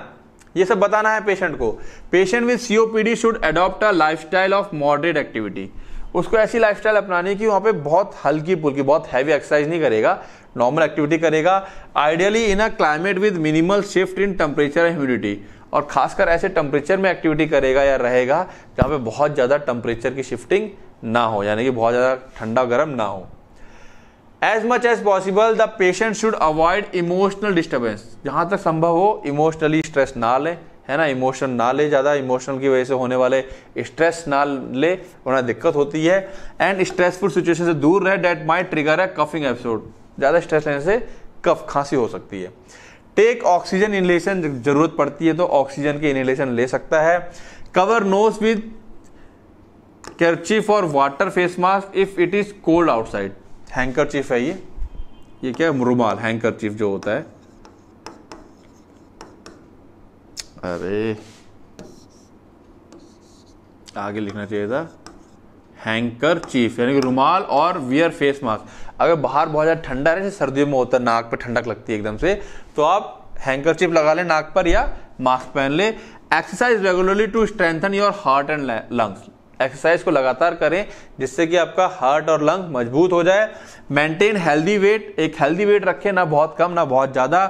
ये सब बताना है पेशेंट को patient with COPD should adopt a lifestyle of moderate activity उसको ऐसी लाइफस्टाइल अपनानी कि वहाँ पे बहुत हल्की पुल्की बहुत हैवी एक्सरसाइज नहीं करेगा नॉर्मल एक्टिविटी करेगा ideally in a climate with minimal shift in temperature and humidity और खासकर ऐसे टेम्परेचर में एक्टिविटी करेगा या रहेगा जहाँ पे बहुत ज़्यादा टेम्परेचर की शिफ्टिंग ना हो यानी कि बहुत ज़्यादा ठंडा गर्म ना हो as much as possible the patient should avoid emotional disturbance जहाँ तक संभव हो इमोशनली स्ट्रेस ना लें है ना इमोशन ना ले ज़्यादा इमोशनल की वजह से होने वाले स्ट्रेस ना ले वरना दिक्कत होती है एंड स्ट्रेसफुल सिचुएशन से दूर रहे डेट माई ट्रिगर है कफिंग एपिसोड ज़्यादा स्ट्रेस लेने से कफ खांसी हो सकती है टेक ऑक्सीजन इनहेलेशन जरूरत पड़ती है तो ऑक्सीजन के इनहेलेशन ले सकता है कवर नोज विद कैरचिफ और water face mask if it is cold outside handkerchief है ये ये क्या है हैंकर चिफ जो होता है अरे आगे लिखना चाहिए था हैंकर चीफ यानी कि रुमाल और वियर फेस मास्क अगर बाहर बहुत ज़्यादा ठंडा रहे सर्दियों में होता है नाक पर ठंडक लगती है एकदम से तो आप हैंकर चिप लगा लें नाक पर या मास्क पहन लें exercise regularly to strengthen your heart and lungs exercise को लगातार करें जिससे कि आपका हार्ट और लंग मजबूत हो जाए मेंटेन हेल्दी वेट एक हेल्दी वेट रखें ना बहुत कम ना बहुत ज़्यादा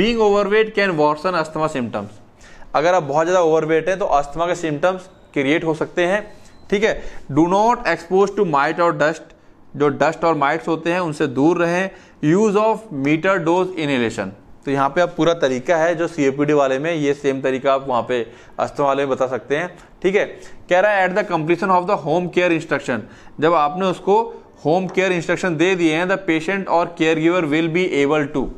being overweight can worsen asthma symptoms अगर आप बहुत ज़्यादा ओवरवेट हैं तो अस्थमा के सिम्टम्स क्रिएट हो सकते हैं ठीक है do not expose to mite और डस्ट जो डस्ट और माइट्स होते हैं उनसे दूर रहें use of meter dose inhalation तो यहाँ पे आप पूरा तरीका है जो सी वाले में ये सेम तरीका आप वहाँ पे अस्तों वाले में बता सकते हैं ठीक है कह रहा है at the completion of the home care instruction जब आपने उसको होम केयर इंस्ट्रक्शन दे दिए हैं द पेशेंट और caregiver will be able to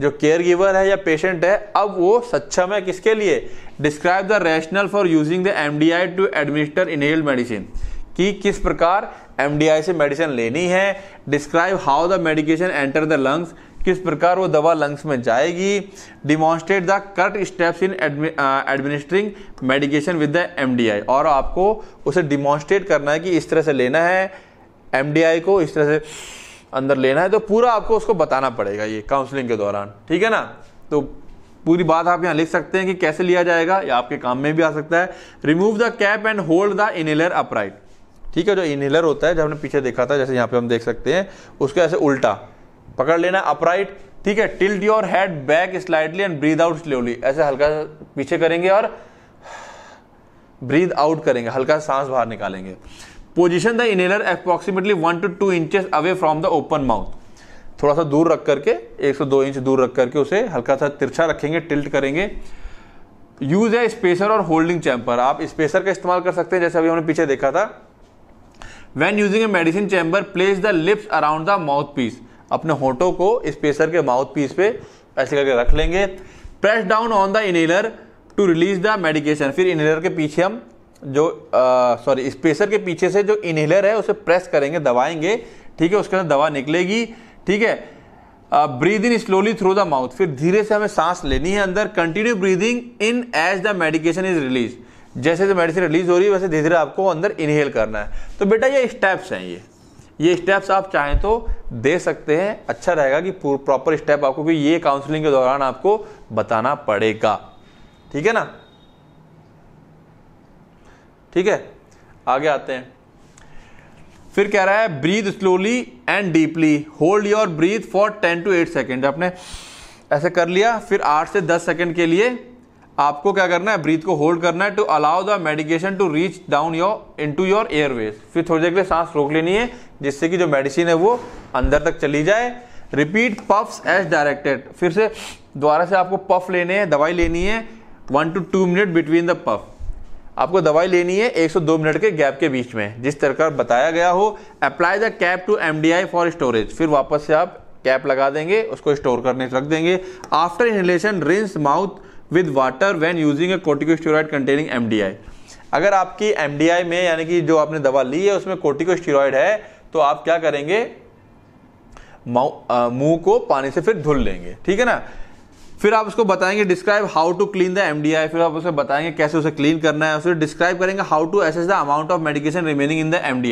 जो केयर गिवर है या पेशेंट है अब वो सक्षम है किसके लिए describe the rationale for using the M to administer inhale medicine कि किस प्रकार एम से मेडिसिन लेनी है describe how the medication enter the lungs किस प्रकार वो दवा लंग्स में जाएगी demonstrate the correct steps in administering medication with the M और आपको उसे डिमॉन्स्ट्रेट करना है कि इस तरह से लेना है एम को इस तरह से अंदर लेना है तो पूरा आपको उसको बताना पड़ेगा ये काउंसलिंग के दौरान ठीक है ना तो पूरी बात आप यहाँ लिख सकते हैं कि कैसे लिया जाएगा या आपके काम में भी आ सकता है remove the cap and hold the inhaler upright ठीक है जो इनहेलर होता है जो हमने पीछे देखा था जैसे यहाँ पे हम देख सकते हैं उसको ऐसे उल्टा पकड़ लेना अपराइट ठीक है tilt your head back slightly and breathe out slowly ऐसे हल्का पीछे करेंगे और ब्रीद आउट करेंगे हल्का सांस बाहर निकालेंगे position the inhaler approximately one to two inches away from the open mouth थोड़ा सा दूर रख करके एक से दो इंच दूर रख करके उसे हल्का सा तिरछा रखेंगे टिल्ट करेंगे यूज है स्पेसर और होल्डिंग चैम्पर आप स्पेसर का इस्तेमाल कर सकते हैं जैसे अभी हमने पीछे देखा था when using a medicine chamber place the lips around the mouthpiece अपने होठों को स्पेसर के माउथ पीस पे ऐसे करके रख लेंगे press down on the inhaler to release the medication फिर इनहेलर के पीछे हम जो सॉरी स्पेसर के पीछे से जो इनहेलर है उसे प्रेस करेंगे दबाएंगे ठीक है उसके अंदर दवा निकलेगी ठीक है breathe in slowly through the mouth फिर धीरे से हमें सांस लेनी है अंदर continue breathing in as the medication is release जैसे जैसे मेडिसिन रिलीज हो रही है वैसे धीरे धीरे आपको अंदर इनहेल करना है तो बेटा ये स्टेप्स हैं ये ये स्टेप्स आप चाहें तो दे सकते हैं अच्छा रहेगा कि प्रॉपर स्टेप आपको भी ये काउंसलिंग के दौरान आपको बताना पड़ेगा ठीक है ना ठीक है आगे आते हैं फिर कह रहा है breathe slowly and deeply hold your breath for ten to eight second आपने ऐसे कर लिया फिर आठ से दस सेकेंड के लिए आपको क्या करना है ब्रीथ को होल्ड करना है to allow the medication to reach down your in to your airways फिर थोड़ी देर के लिए सांस रोक लेनी है जिससे कि जो मेडिसिन है वो अंदर तक चली जाए रिपीट पफ्स एज डायरेक्टेड फिर से दोबारा से आपको पफ लेने हैं दवाई लेनी है one to two minute between the puff आपको दवाई लेनी है 102 मिनट के गैप के बीच में जिस का बताया गया हो apply the cap to M for storage फिर वापस से आप कैप लगा देंगे उसको स्टोर करने रख देंगे after inhalation rinse mouth with water when using a corticosteroid containing M अगर आपकी एम में यानी कि जो आपने दवा ली है उसमें कोटिकोस्टेरॉयड है तो आप क्या करेंगे मुंह को पानी से फिर धुल लेंगे ठीक है ना फिर आप उसको बताएंगे describe how to clean the M फिर आप उसे बताएंगे कैसे उसे क्लीन करना है उसे डिस्क्राइब करेंगे how to assess the amount of medication remaining in the M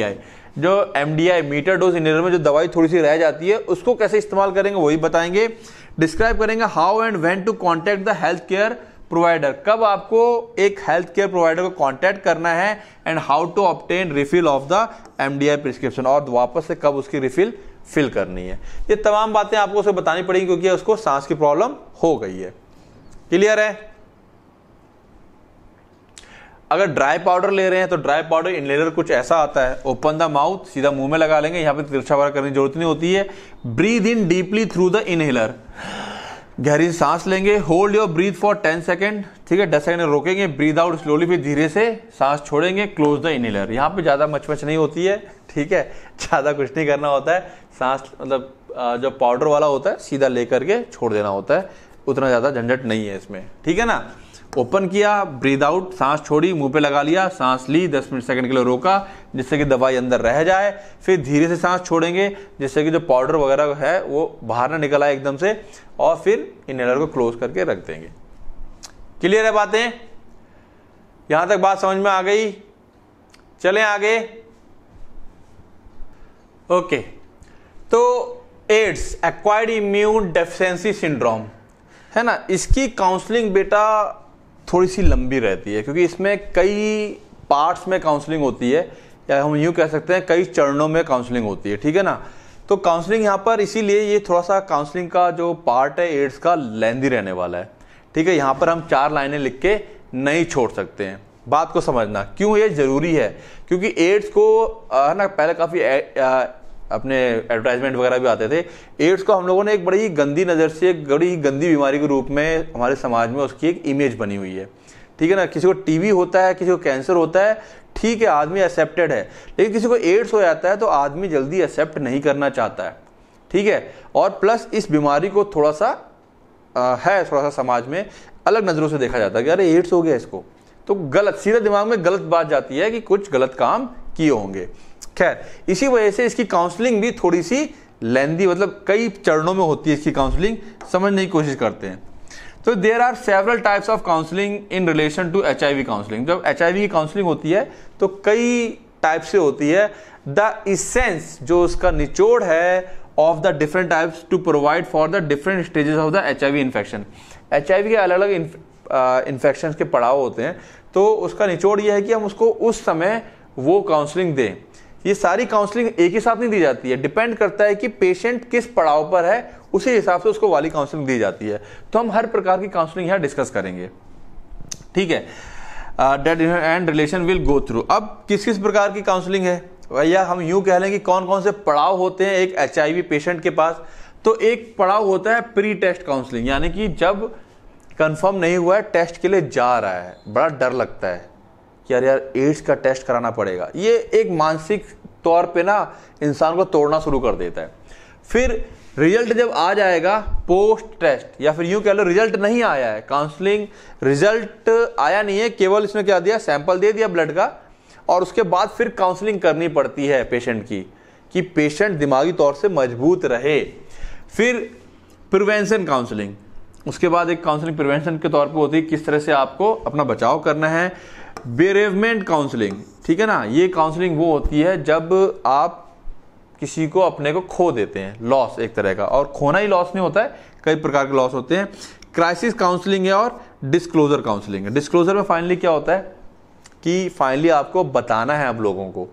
जो एम मीटर डोज इनर में जो दवाई थोड़ी सी रह जाती है उसको कैसे इस्तेमाल करेंगे वही बताएंगे डिस्क्राइब करेंगे how and when to contact the health care provider कब आपको एक हेल्थ केयर प्रोवाइडर को कांटेक्ट करना है and how to obtain refill of the MDI prescription और वापस से कब उसकी रिफिल फिल करनी है ये तमाम बातें आपको उसे बतानी पड़ेगी क्योंकि उसको सांस की प्रॉब्लम हो गई है क्लियर है अगर ड्राई पाउडर ले रहे हैं तो ड्राई पाउडर इनलेलर कुछ ऐसा आता है ओपन द माउथ सीधा मुंह में लगा लेंगे यहाँ पे तिरछा वगैरह करने की जरूरत नहीं होती है breathe in deeply through the inhaler गहरी सांस लेंगे hold your breath for ten second ठीक है दस सेकेंड रोकेंगे ब्रीद आउट स्लोली फिर धीरे से सांस छोड़ेंगे क्लोज द इनहेलर यहाँ पे ज़्यादा मचमच नहीं होती है ठीक है ज़्यादा कुछ नहीं करना होता है सांस मतलब जो पाउडर वाला होता है सीधा लेकर के छोड़ देना होता है उतना ज़्यादा झंझट नहीं है इसमें ठीक है ना ओपन किया ब्रीद आउट सांस छोड़ी मुंह पे लगा लिया सांस ली 10 मिनट सेकंड के लिए रोका जिससे कि दवाई अंदर रह जाए फिर धीरे से सांस छोड़ेंगे जिससे कि जो पाउडर वगैरह है वो बाहर ना निकल आए एकदम से और फिर इनहेलर को क्लोज करके रख देंगे क्लियर है बातें यहां तक बात समझ में आ गई चले आगे ओके तो AIDS acquired immune deficiency syndrome है ना इसकी काउंसलिंग बेटा थोड़ी सी लंबी रहती है क्योंकि इसमें कई पार्ट्स में काउंसलिंग होती है या हम यूँ कह सकते हैं कई चरणों में काउंसलिंग होती है ठीक है ना तो काउंसलिंग यहाँ पर इसीलिए ये थोड़ा सा काउंसलिंग का जो पार्ट है एड्स का लेंदी रहने वाला है ठीक है यहाँ पर हम चार लाइनें लिख के नहीं छोड़ सकते हैं बात को समझना क्यों ये ज़रूरी है क्योंकि एड्स को है ना पहले काफ़ी अपने एडवर्टाइजमेंट वगैरह भी आते थे एड्स को हम लोगों ने एक बड़ी गंदी नज़र से एक बड़ी गंदी बीमारी के रूप में हमारे समाज में उसकी एक इमेज बनी हुई है ठीक है ना किसी को टीबी होता है किसी को कैंसर होता है ठीक है आदमी एक्सेप्टेड है लेकिन किसी को एड्स हो जाता है तो आदमी जल्दी एक्सेप्ट नहीं करना चाहता है ठीक है और प्लस इस बीमारी को थोड़ा सा आ, है थोड़ा सा समाज में अलग नज़रों से देखा जाता है कि अरे एड्स हो गया इसको तो गलत सीधे दिमाग में गलत बात जाती है कि कुछ गलत काम किए होंगे खैर इसी वजह से इसकी काउंसलिंग भी थोड़ी सी लेंदी मतलब कई चरणों में होती है इसकी काउंसलिंग समझने की कोशिश करते हैं तो there are several types of counselling in relation to H counselling जब एच की काउंसलिंग होती है तो कई टाइप से होती है द इसेंस जो उसका निचोड़ है of the different types to provide for the different stages of the H infection H के अलग अलग इन्फेक्शन के पड़ाव होते हैं तो उसका निचोड़ यह है कि हम उसको उस समय वो काउंसलिंग दें ये सारी काउंसलिंग एक ही साथ नहीं दी जाती है डिपेंड करता है कि पेशेंट किस पड़ाव पर है उसी हिसाब से उसको वाली काउंसलिंग दी जाती है तो हम हर प्रकार की काउंसलिंग यहां डिस्कस करेंगे ठीक है that and relation will go through अब किस किस प्रकार की काउंसलिंग है भैया हम यूं कह लें कि कौन कौन से पड़ाव होते हैं एक एच पेशेंट के पास तो एक पड़ाव होता है प्री टेस्ट काउंसलिंग यानी कि जब कंफर्म नहीं हुआ है टेस्ट के लिए जा रहा है बड़ा डर लगता है यार यार एड्स का टेस्ट कराना पड़ेगा ये एक मानसिक तौर पे ना इंसान को तोड़ना शुरू कर देता है फिर रिजल्ट जब आ जाएगा पोस्ट टेस्ट या फिर यूं कह लो रिजल्ट नहीं आया है काउंसलिंग रिजल्ट आया नहीं है केवल इसमें क्या दिया सैंपल दे दिया ब्लड का और उसके बाद फिर काउंसलिंग करनी पड़ती है पेशेंट की कि पेशेंट दिमागी तौर से मजबूत रहे फिर प्रिवेंशन काउंसलिंग उसके बाद एक काउंसलिंग प्रिवेंशन के तौर पे होती है किस तरह से आपको अपना बचाव करना है बेरेवमेंट काउंसलिंग ठीक है ना ये काउंसलिंग वो होती है जब आप किसी को अपने को खो देते हैं लॉस एक तरह का और खोना ही लॉस नहीं होता है कई प्रकार के लॉस होते हैं क्राइसिस काउंसलिंग है और डिस्क्लोजर काउंसलिंग है डिस्क्लोजर में फाइनली क्या होता है कि फाइनली आपको बताना है आप लोगों को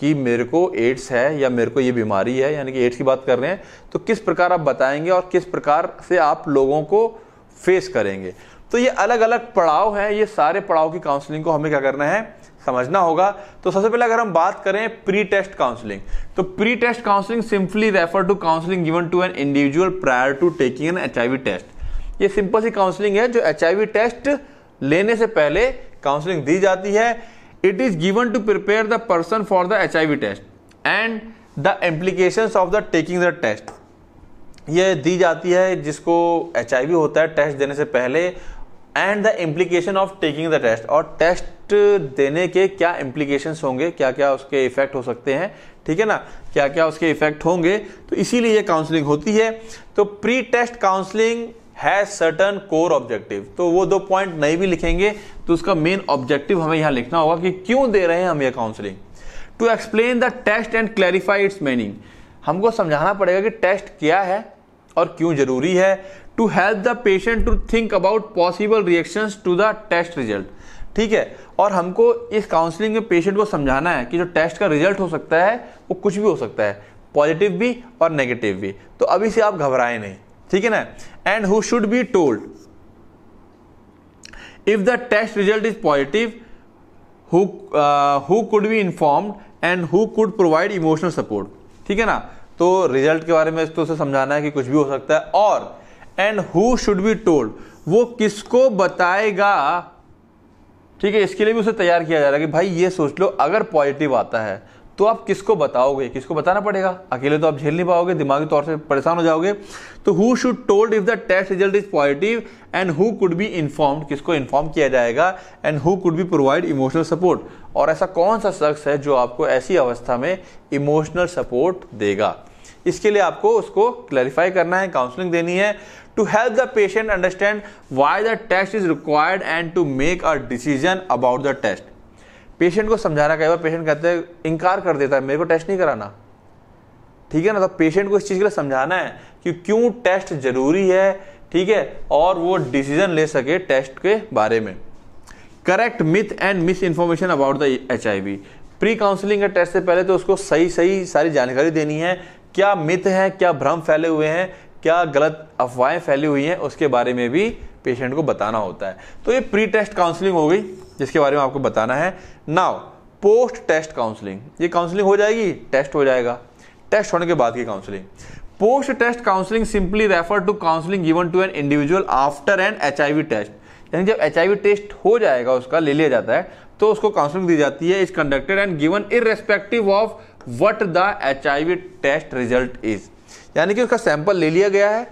कि मेरे को एड्स है या मेरे को ये बीमारी है यानी कि एड्स की बात कर रहे हैं तो किस प्रकार आप बताएंगे और किस प्रकार से आप लोगों को फेस करेंगे तो ये अलग अलग पड़ाव हैं ये सारे पड़ाव की काउंसलिंग को हमें क्या करना है समझना होगा तो सबसे पहले अगर हम बात करें प्री टेस्ट काउंसलिंग तो pre test counselling simply refer to counselling given to an individual prior to taking an H test ये सिंपल सी काउंसलिंग है जो एच टेस्ट लेने से पहले काउंसलिंग दी जाती है it is given to prepare the person for the H test and the implication of the taking the test ये दी जाती है जिसको एच होता है टेस्ट देने से पहले and the implication of taking the test और टेस्ट देने के क्या इम्प्लीकेशन होंगे क्या क्या उसके इफेक्ट हो सकते हैं ठीक है ना क्या क्या उसके इफेक्ट होंगे तो इसीलिए ये काउंसलिंग होती है तो pre test counselling has certain core objective तो वो दो पॉइंट नहीं भी लिखेंगे तो उसका मेन ऑब्जेक्टिव हमें यहाँ लिखना होगा कि क्यों दे रहे हैं हम ये counselling to explain the test and clarify its meaning हमको समझाना पड़ेगा कि टेस्ट क्या है और क्यों जरूरी है to help the patient to think about possible reactions to the test result ठीक है और हमको इस काउंसलिंग में पेशेंट को समझाना है कि जो टेस्ट का रिजल्ट हो सकता है वो कुछ भी हो सकता है पॉजिटिव भी और नेगेटिव भी तो अभी से आप घबराए नहीं ठीक है ना and who should be told if the test result is positive who could be informed and who could provide emotional support ठीक है ना तो रिजल्ट के बारे में इस तो उसे समझाना है कि कुछ भी हो सकता है और and who should be told वो किसको बताएगा ठीक है इसके लिए भी उसे तैयार किया जा रहा है कि भाई ये सोच लो अगर पॉजिटिव आता है तो आप किसको बताओगे किसको बताना पड़ेगा अकेले तो आप झेल नहीं पाओगे दिमागी तौर से परेशान हो जाओगे तो who should told if the test result is positive and who could be inform किसको इन्फॉर्म किया जाएगा and who could be provide emotional support और ऐसा कौन सा शख्स है जो आपको ऐसी अवस्था में इमोशनल सपोर्ट देगा इसके लिए आपको उसको क्लैरिफाई करना है काउंसलिंग देनी है to help the patient understand why the test is required and to make a decision about the test. Patient को समझाना कई बार पेशेंट कहते हैं इनकार कर देता है मेरे को टेस्ट नहीं कराना ठीक है ना तो पेशेंट को इस चीज़ के लिए समझाना है कि क्यों टेस्ट जरूरी है ठीक है और वो डिसीजन ले सके टेस्ट के बारे में correct myth and misinformation about the H I V pre counselling के टेस्ट से पहले तो उसको सही सही सारी जानकारी देनी है क्या मिथ है क्या भ्रम फैले हुए हैं क्या गलत अफवाहें फैली हुई हैं उसके बारे में भी पेशेंट को बताना होता है तो ये प्री टेस्ट काउंसलिंग हो गई जिसके बारे में आपको बताना है नाउ पोस्ट टेस्ट काउंसलिंग ये काउंसलिंग हो जाएगी टेस्ट हो जाएगा टेस्ट होने के बाद की counselling post test counselling simply refer to counselling given to an individual after an H test यानी जब एच टेस्ट हो जाएगा उसका ले लिया जाता है तो उसको काउंसलिंग दी जाती है is conducted and given respective of what the H test result is यानी कि उसका सैंपल ले लिया गया है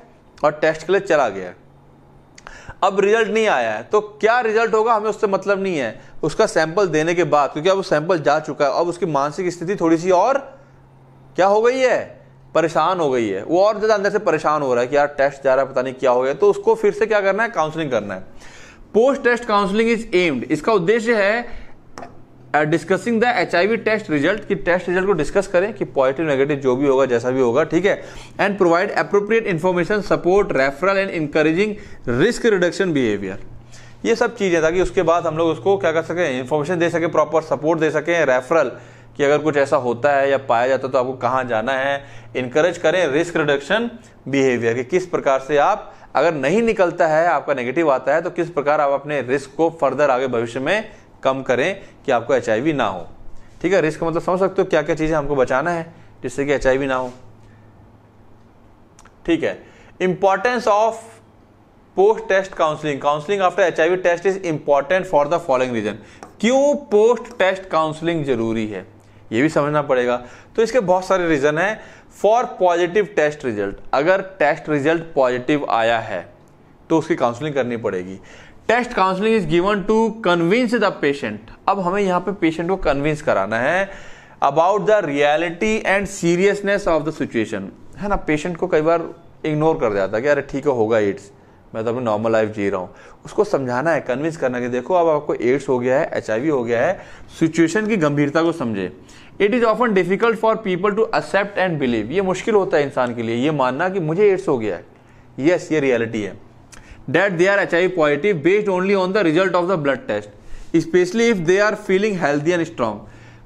और टेस्ट के लिए चला गया अब रिजल्ट नहीं आया है तो क्या रिजल्ट होगा हमें उससे मतलब नहीं है उसका सैंपल देने के बाद क्योंकि अब वो सैंपल जा चुका है अब उसकी मानसिक स्थिति थोड़ी सी और क्या हो गई है परेशान हो गई है वो और ज़्यादा अंदर से परेशान हो रहा है कि यार टेस्ट जा रहा है पता नहीं क्या हो गया तो उसको फिर से क्या करना है काउंसलिंग करना है post test counselling is aimed इसका उद्देश्य है discussing the H I V test result की टेस्ट रिजल्ट को डिस्कस करें कि पॉजिटिव नेगेटिव जो भी होगा जैसा भी होगा ठीक है and provide appropriate information support referral and encouraging risk reduction behaviour ये सब चीज़ें ताकि उसके बाद हम लोग उसको क्या कर सकें इन्फॉर्मेशन दे सकें प्रॉपर सपोर्ट दे सकें रेफरल कि अगर कुछ ऐसा होता है या पाया जाता है तो आपको कहाँ जाना है इंकरेज करें रिस्क रिडक्शन बिहेवियर कि किस प्रकार से आप अगर नहीं निकलता है आपका नेगेटिव आता है तो किस प्रकार आप अपने रिस्क को फर्दर आगे भविष्य में कम करें कि आपको एच ना हो ठीक है रिस्क मतलब समझ सकते हो क्या क्या चीज़ें हमको बचाना है जिससे कि एच ना हो ठीक है importance of post test counselling counselling after H test is important for the following reason क्यों पोस्ट टेस्ट काउंसलिंग जरूरी है ये भी समझना पड़ेगा तो इसके बहुत सारे रीजन है फॉर पॉजिटिव टेस्ट रिजल्ट अगर टेस्ट रिजल्ट पॉजिटिव आया है तो उसकी काउंसलिंग करनी पड़ेगी test counselling is given to convince the patient अब हमें यहाँ पे पेशेंट को कन्विंस कराना है about the reality and seriousness of the situation है ना पेशेंट को कई बार इग्नोर कर जाता है कि अरे ठीक है होगा एड्स मैं तो अपनी नॉर्मल लाइफ जी रहा हूँ उसको समझाना है कन्विंस करना कि देखो अब आपको एड्स हो गया है एच हो गया है सिचुएशन की गंभीरता को समझे it is often difficult for people to accept and believe ये मुश्किल होता है इंसान के लिए ये मानना कि मुझे एड्स हो गया है यस yes, ये रियलिटी है they are H I positive based only on the result of the blood test specially if they are feeling healthy and strong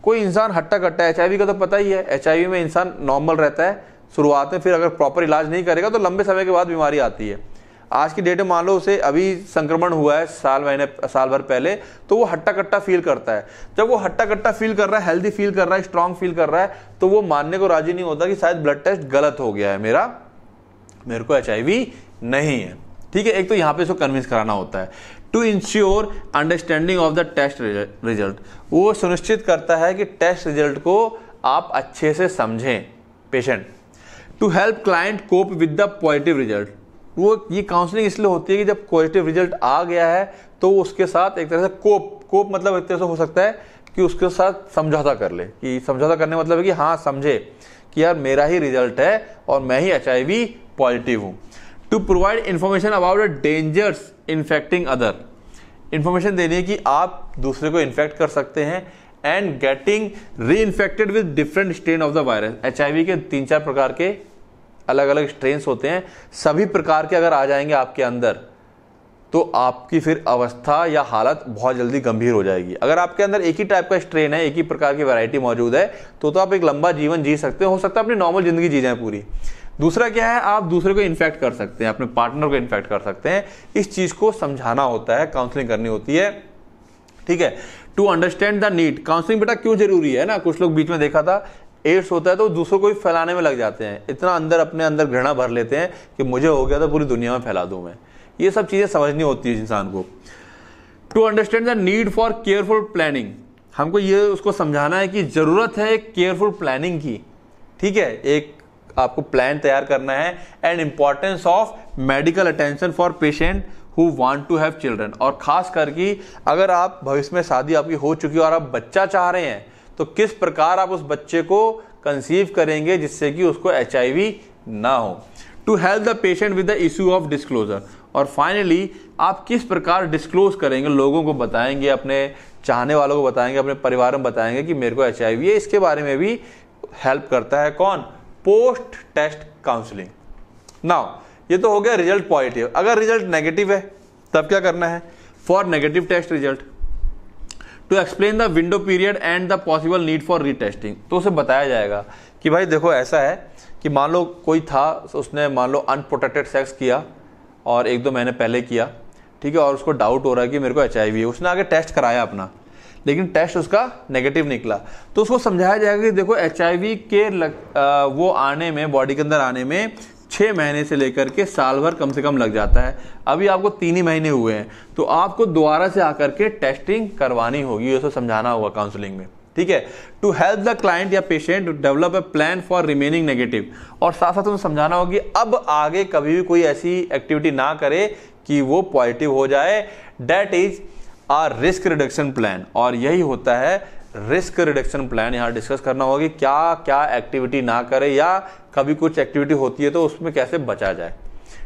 कोई इंसान हट्टा कट्टा एच आई का तो पता ही है एच आई वी में इंसान नॉर्मल रहता है शुरुआत में फिर अगर प्रॉपर इलाज नहीं करेगा तो लंबे समय के बाद बीमारी आती है आज की डेट में मान लो उसे अभी संक्रमण हुआ है साल महीने साल भर पहले तो वो हट्टा कट्टा फील करता है जब वो हट्टा कट्टा फील कर रहा है हेल्दी फील कर रहा है स्ट्रांग फील कर रहा है तो वो मानने को राजी नहीं होता कि शायद ब्लड टेस्ट गलत हो गया है मेरा मेरे को एच नहीं है ठीक है एक तो यहाँ पे इसको कन्विंस कराना होता है to ensure understanding of the test result वो सुनिश्चित करता है कि टेस्ट रिजल्ट को आप अच्छे से समझें patient to help client cope with the positive result वो ये काउंसलिंग इसलिए होती है कि जब पॉजिटिव रिजल्ट आ गया है तो उसके साथ एक तरह से कोप कोप मतलब एक तरह से हो सकता है कि उसके साथ समझौता कर ले कि समझौता करने मतलब है कि हाँ समझे कि यार मेरा ही रिजल्ट है और मैं ही एच पॉजिटिव हूँ to provide information about a dangers infecting other information देनी है कि आप दूसरे को इन्फेक्ट कर सकते हैं and getting reinfected with different strain of the virus H के तीन चार प्रकार के अलग अलग स्ट्रेन होते हैं सभी प्रकार के अगर आ जाएंगे आपके अंदर तो आपकी फिर अवस्था या हालत बहुत जल्दी गंभीर हो जाएगी अगर आपके अंदर एक ही टाइप का स्ट्रेन है एक ही प्रकार की वैरायटी मौजूद है तो तो आप एक लंबा जीवन जी सकते हो सकता है अपनी नॉर्मल ज़िंदगी जी जाए पूरी दूसरा क्या है आप दूसरे को इन्फेक्ट कर सकते हैं अपने पार्टनर को इन्फेक्ट कर सकते हैं इस चीज को समझाना होता है काउंसलिंग करनी होती है ठीक है to understand the need counselling बेटा क्यों जरूरी है ना कुछ लोग बीच में देखा था एड्स होता है तो दूसरों को भी फैलाने में लग जाते हैं इतना अंदर अपने अंदर घृणा भर लेते हैं कि मुझे हो गया तो पूरी दुनिया में फैला दूं मैं ये सब चीज़ें समझनी होती है इंसान को to understand the need for careful planning हमको ये उसको समझाना है कि ज़रूरत है एक केयरफुल प्लानिंग की ठीक है एक आपको प्लान तैयार करना है and importance of medical attention for patient who want to have children और खास करके अगर आप भविष्य में शादी आपकी हो चुकी है और आप बच्चा चाह रहे हैं तो किस प्रकार आप उस बच्चे को कंसीव करेंगे जिससे कि उसको एच ना हो to help the patient with the issue of disclosure और फाइनली आप किस प्रकार डिस्क्लोज करेंगे लोगों को बताएंगे अपने चाहने वालों को बताएंगे अपने परिवार में बताएंगे कि मेरे को एच आई है इसके बारे में भी हेल्प करता है कौन पोस्ट टेस्ट काउंसलिंग नाउ ये तो हो गया रिजल्ट पॉजिटिव अगर रिजल्ट नेगेटिव है तब क्या करना है for negative test result to explain the window period and the possible need for retesting तो उसे बताया जाएगा कि भाई देखो ऐसा है कि मान लो कोई था उसने मान लो अनप्रोटेक्टेड सेक्स किया और एक दो महीने पहले किया ठीक है और उसको डाउट हो रहा है कि मेरे को एच है उसने आगे टेस्ट कराया अपना लेकिन टेस्ट उसका नेगेटिव निकला तो उसको समझाया जाएगा कि देखो एच के लग, आ, वो आने में बॉडी के अंदर आने में छः महीने से लेकर के साल भर कम से कम लग जाता है अभी आपको तीन ही महीने हुए हैं तो आपको दोबारा से आकर के टेस्टिंग करवानी होगी उसको समझाना होगा काउंसलिंग में ठीक है टू हेल्प द क्लाइंट या patient develop a plan for remaining negative और साथ साथ उन्हें समझाना होगी अब आगे कभी भी कोई ऐसी एक्टिविटी ना करे कि वो पॉजिटिव हो जाए that is a risk reduction plan और यही होता है रिस्क रिडक्शन प्लान यहाँ डिस्कस करना होगा कि क्या क्या एक्टिविटी ना करें या कभी कुछ एक्टिविटी होती है तो उसमें कैसे बचा जाए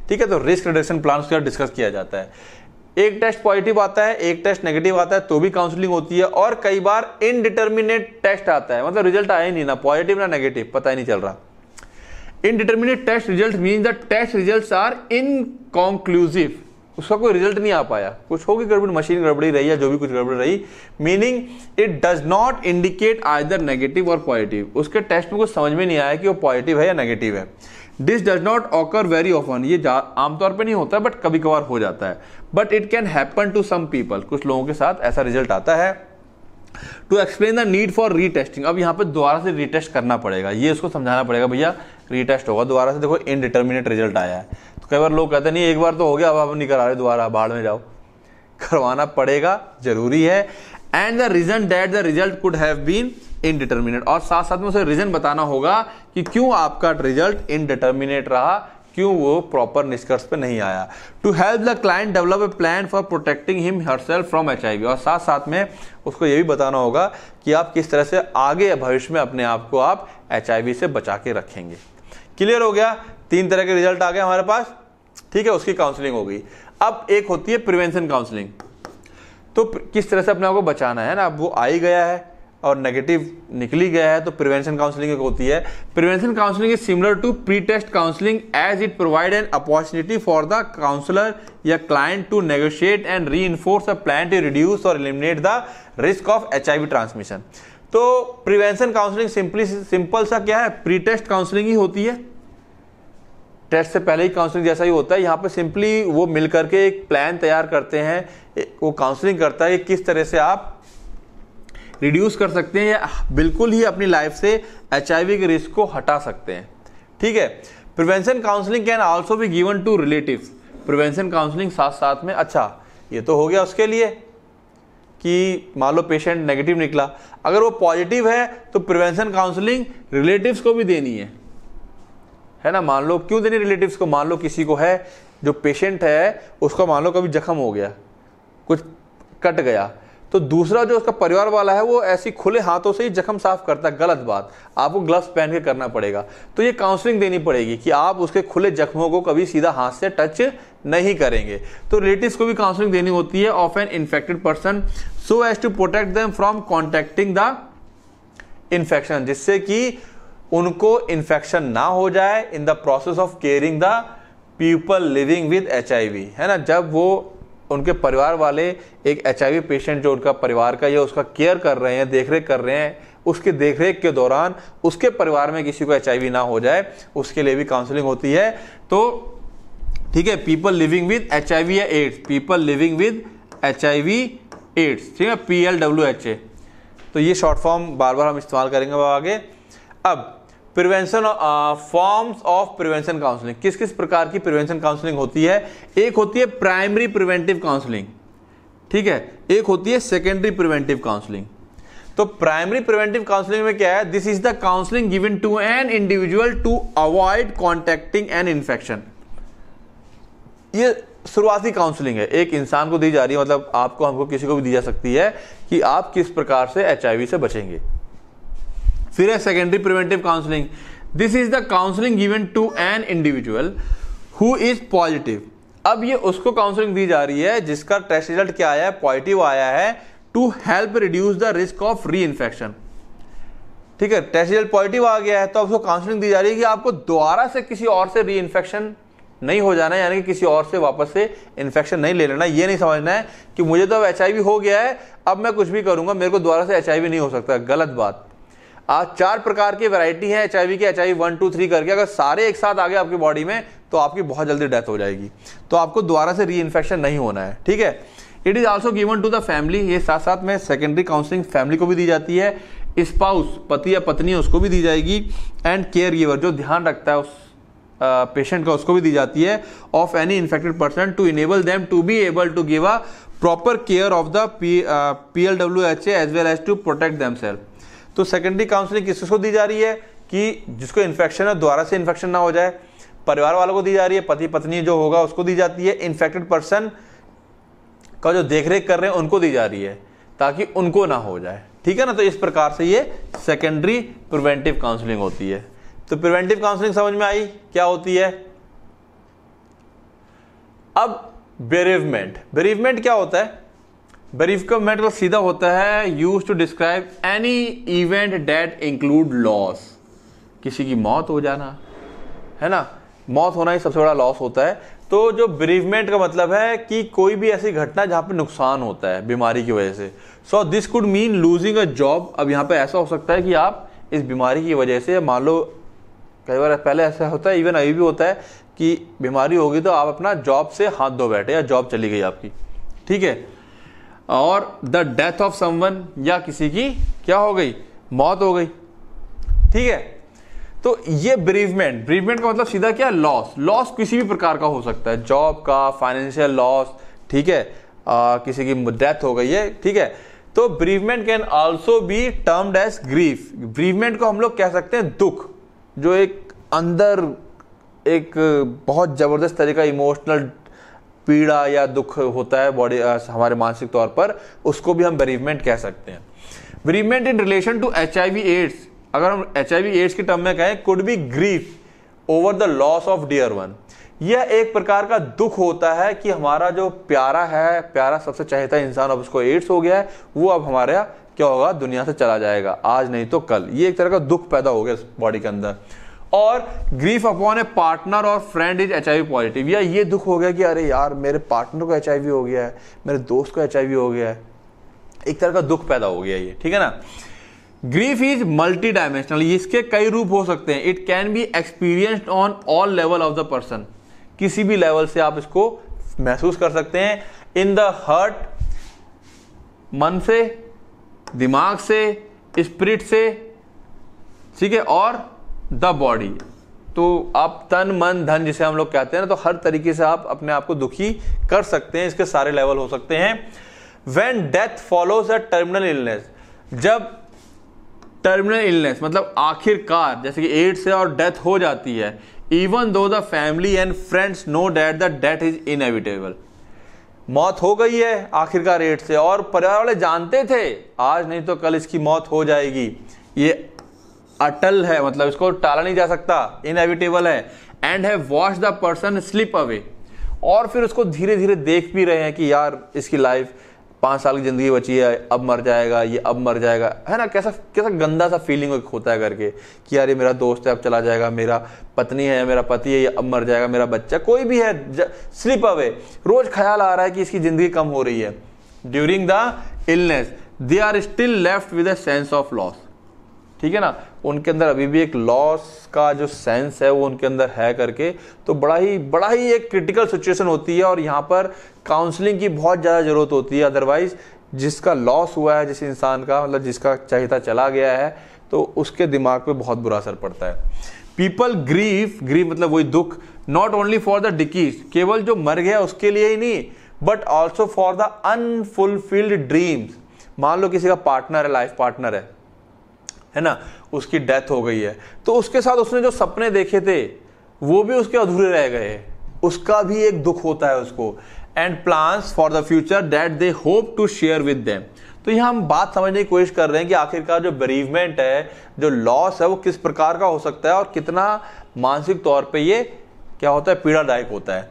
ठीक है तो रिस्क रिडक्शन प्लान उसके डिस्कस किया जाता है एक टेस्ट पॉजिटिव आता है एक टेस्ट नेगेटिव आता है तो भी काउंसलिंग होती है और कई बार इनडिटर्मिनेट टेस्ट आता है मतलब रिजल्ट आया ही नहीं ना पॉजिटिव ना नेगेटिव पता ही नहीं चल रहा indeterminate test result mean the test result are inconclusive उसका कोई रिजल्ट नहीं आ पाया कुछ होगी गड़बड़ मशीन गड़बड़ी रही या जो भी कुछ गड़बड़ रही meaning it does not indicate either negative और पॉजिटिव उसके टेस्ट में कुछ समझ में नहीं आया कि वो पॉजिटिव है या नेगेटिव है this does not occur very often ये आमतौर पर नहीं होता बट कभी कभार हो जाता है but it can happen to some people कुछ लोगों के साथ ऐसा रिजल्ट आता है to explain the need for retesting अब यहाँ पे दोबारा से रीटेस्ट करना पड़ेगा ये उसको समझाना पड़ेगा भैया रीटेस्ट होगा दोबारा से देखो इनडिटर्मिनेट रिजल्ट आया है कई बार लोग कहते नहीं एक बार तो हो गया अब आप नहीं करा रहे दोबारा बाढ़ में जाओ करवाना पड़ेगा जरूरी है and the reason that the result could have been indeterminate और साथ साथ में उसे रीजन बताना होगा कि क्यों आपका रिजल्ट इनडिटर्मिनेट रहा क्यों वो प्रॉपर निष्कर्ष पे नहीं आया to help the client develop a plan for protecting him herself from H और साथ साथ में उसको ये भी बताना होगा कि आप किस तरह से आगे भविष्य में अपने आप को आप एच से बचा के रखेंगे क्लियर हो गया तीन तरह के रिजल्ट आ गए हमारे पास ठीक है उसकी काउंसलिंग हो गई अब एक होती है प्रिवेंशन काउंसलिंग तो किस तरह से अपने आप को बचाना है ना अब वो आ ही गया है और नेगेटिव निकली गया है तो प्रिवेंशन काउंसलिंग एक होती है prevention counselling is similar to pre test counselling as it provide an opportunity for the counsellor या client to negotiate and reinforce a plan to reduce और eliminate the risk of H transmission तो prevention counselling simply simple सा क्या है pre test counselling ही होती है test से पहले ही काउंसलिंग जैसा ही होता है यहाँ पर सिंपली वो मिल करके एक प्लान तैयार करते हैं वो काउंसलिंग करता है कि किस तरह से आप रिड्यूस कर सकते हैं या बिल्कुल ही अपनी लाइफ से एच के रिस्क को हटा सकते हैं ठीक है प्रिवेंशन काउंसलिंग कैन ऑल्सो भी given to relative prevention counselling साथ साथ में अच्छा ये तो हो गया उसके लिए कि मान लो पेशेंट नेगेटिव निकला अगर वो पॉजिटिव है तो प्रिवेंशन काउंसलिंग रिलेटिव्स को भी देनी है है ना मान लो क्यों देने रिलेटिव्स को मान लो किसी को है जो पेशेंट है उसका मान लो कभी जख्म हो गया कुछ कट गया तो दूसरा जो उसका परिवार वाला है वो ऐसी खुले हाथों से ही जख्म साफ करता है गलत बात आपको ग्लव्स पहन के करना पड़ेगा तो ये काउंसलिंग देनी पड़ेगी कि आप उसके खुले जख्मों को कभी सीधा हाथ से टच नहीं करेंगे तो रिलेटिव को भी काउंसलिंग देनी होती है of an infected person so as to protect them from contacting the infection जिससे कि उनको इन्फेक्शन ना हो जाए in the process of caring the people living with H है ना जब वो उनके परिवार वाले एक एच पेशेंट जो उनका परिवार का या उसका केयर कर रहे हैं देखरेख कर रहे हैं उसके देखरेख के दौरान उसके परिवार में किसी को एच ना हो जाए उसके लिए भी काउंसलिंग होती है तो ठीक है people living with H I या AIDS people living with H I V AIDS ठीक है P L W H A तो ये शॉर्ट फॉर्म बार बार हम इस्तेमाल करेंगे आगे अब prevention forms of prevention counselling किस किस प्रकार की प्रिवेंशन काउंसलिंग होती है एक होती है प्राइमरी प्रिवेंटिव काउंसलिंग ठीक है एक होती है सेकेंडरी प्रिवेंटिव काउंसलिंग तो प्राइमरी प्रिवेंटिव काउंसलिंग में क्या है this is the counselling given to an individual to avoid contacting an infection ये शुरुआती काउंसलिंग है एक इंसान को दी जा रही है मतलब आपको हमको किसी को भी दी जा सकती है कि आप किस प्रकार से एच से बचेंगे फिर है secondary preventive counselling this is the counselling given to an individual who is positive अब ये उसको काउंसलिंग दी जा रही है जिसका टेस्ट रिजल्ट क्या आया है पॉजिटिव आया है to help reduce the risk of reinfection ठीक है टेस्ट रिजल्ट पॉजिटिव आ गया है तो उसको काउंसलिंग दी जा रही है कि आपको दोबारा से किसी और से री इन्फेक्शन नहीं हो जाना है यानी कि किसी और से वापस से इन्फेक्शन नहीं ले लेना ये नहीं समझना है कि मुझे तो अब एच हो गया है अब मैं कुछ भी करूंगा मेरे को दोबारा से एच नहीं हो सकता गलत बात आज चार प्रकार की वैरायटी है एच की H I one two three करके अगर सारे एक साथ आ गए आपकी बॉडी में तो आपकी बहुत जल्दी डेथ हो जाएगी तो आपको दोबारा से री इन्फेक्शन नहीं होना है ठीक है it is also given to the family ये साथ साथ में सेकेंडरी काउंसलिंग फैमिली को भी दी जाती है स्पाउस पति या पत्नी उसको भी दी जाएगी एंड केयर गिवर जो ध्यान रखता है उस पेशेंट का उसको भी दी जाती है of any infected person to enable them to be able to give a proper care of the P L W H as well as to protect them self तो सेकेंडरी काउंसलिंग किसको दी जा रही है कि जिसको इन्फेक्शन है दोबारा से इन्फेक्शन ना हो जाए परिवार वालों को दी जा रही है पति पत्नी जो होगा उसको दी जाती है इन्फेक्टेड पर्सन का जो देखरेख कर रहे हैं उनको दी जा रही है ताकि उनको ना हो जाए ठीक है ना तो इस प्रकार से ये सेकेंडरी प्रिवेंटिव काउंसलिंग होती है तो प्रिवेंटिव काउंसलिंग समझ में आई क्या होती है अब बेरिवमेंट बेरिवमेंट क्या होता है बरीफ का मतलब सीधा होता है use to describe any event that include loss किसी की मौत हो जाना है ना मौत होना ही सबसे बड़ा लॉस होता है तो जो ब्रीवमेंट का मतलब है कि कोई भी ऐसी घटना जहाँ पर नुकसान होता है बीमारी की वजह से so this could mean losing a job अब यहाँ पे ऐसा हो सकता है कि आप इस बीमारी की वजह से मान लो कई बार पहले ऐसा होता है इवन अभी भी होता है कि बीमारी होगी तो आप अपना जॉब से हाथ धो बैठे या जॉब चली गई आपकी ठीक है और द डेथ ऑफ समवन या किसी की क्या हो गई मौत हो गई ठीक है तो ये ब्रीवमेंट ब्रीवमेंट का मतलब सीधा क्या लॉस लॉस किसी भी प्रकार का हो सकता है जॉब का फाइनेंशियल लॉस ठीक है आ, किसी की डेथ हो गई है ठीक है तो bereavement can also be termed as grief bereavement को हम लोग कह सकते हैं दुख जो एक अंदर एक बहुत ज़बरदस्त तरीका इमोशनल पीड़ा या दुख होता है बॉडी हमारे मानसिक तौर पर उसको भी हम बेरीवमेंट कह सकते हैं bereavement in relation to H AIDS अगर हम एच एड्स के टर्म में कहें could be grief over the loss of dear one यह एक प्रकार का दुख होता है कि हमारा जो प्यारा है प्यारा सबसे चाहता इंसान अब उसको एड्स हो गया है वो अब हमारा क्या होगा दुनिया से चला जाएगा आज नहीं तो कल ये एक तरह का दुख पैदा हो गया बॉडी के अंदर और ग्रीफ अपॉन ए पार्टनर और फ्रेंड इज एच पॉजिटिव या ये दुख हो गया कि अरे यार मेरे पार्टनर को एच हो गया है मेरे दोस्त को एच हो गया है एक तरह का दुख पैदा हो गया ये ठीक है ना ग्रीफ इज मल्टी डायमेंशनल इसके कई रूप हो सकते हैं it can be experienced on all level of the person किसी भी लेवल से आप इसको महसूस कर सकते हैं इन द हर्ट मन से दिमाग से स्पिरिट से ठीक है और द बॉडी तो आप तन मन धन जिसे हम लोग कहते हैं ना तो हर तरीके से आप अपने आप को दुखी कर सकते हैं इसके सारे लेवल हो सकते हैं when death follows a terminal illness जब टर्मिनल इलनेस मतलब आखिरकार जैसे कि एड्स है और डेथ हो जाती है even though the family and friends know that the death is inevitable मौत हो गई है आखिरकार एड्स से और परिवार वाले जानते थे आज नहीं तो कल इसकी मौत हो जाएगी ये अटल है मतलब इसको टाला नहीं जा सकता इनएविटेबल है एंड है watch the person slip away और फिर उसको धीरे धीरे देख भी रहे हैं कि यार इसकी लाइफ पाँच साल की ज़िंदगी बची है अब मर जाएगा ये अब मर जाएगा है ना कैसा कैसा गंदा सा फीलिंग होता है करके कि यार ये मेरा दोस्त है अब चला जाएगा मेरा पत्नी है मेरा पति है ये अब मर जाएगा मेरा बच्चा कोई भी है स्लिप अवे रोज़ ख्याल आ रहा है कि इसकी ज़िंदगी कम हो रही है during the illness they are still left with a sense of loss ठीक है ना उनके अंदर अभी भी एक लॉस का जो सेंस है वो उनके अंदर है करके तो बड़ा ही बड़ा ही एक क्रिटिकल सिचुएशन होती है और यहाँ पर काउंसलिंग की बहुत ज़्यादा ज़रूरत होती है अदरवाइज जिसका लॉस हुआ है जिस इंसान का मतलब जिसका चाहिता चला गया है तो उसके दिमाग पे बहुत बुरा असर पड़ता है पीपल ग्रीव ग्रीव मतलब वही दुख नॉट ओनली फॉर द डिकीज केवल जो मर गया उसके लिए ही नहीं but also for the unfulfilled dreams मान लो किसी का पार्टनर है लाइफ पार्टनर है है ना उसकी डेथ हो गई है तो उसके साथ उसने जो सपने देखे थे वो भी उसके अधूरे रह गए उसका भी एक दुख होता है उसको and plan for the future that they hope to share with them तो यहाँ हम बात समझने की कोशिश कर रहे हैं कि आखिरकार जो बरीवमेंट है जो लॉस है वो किस प्रकार का हो सकता है और कितना मानसिक तौर पे ये क्या होता है पीड़ादायक होता है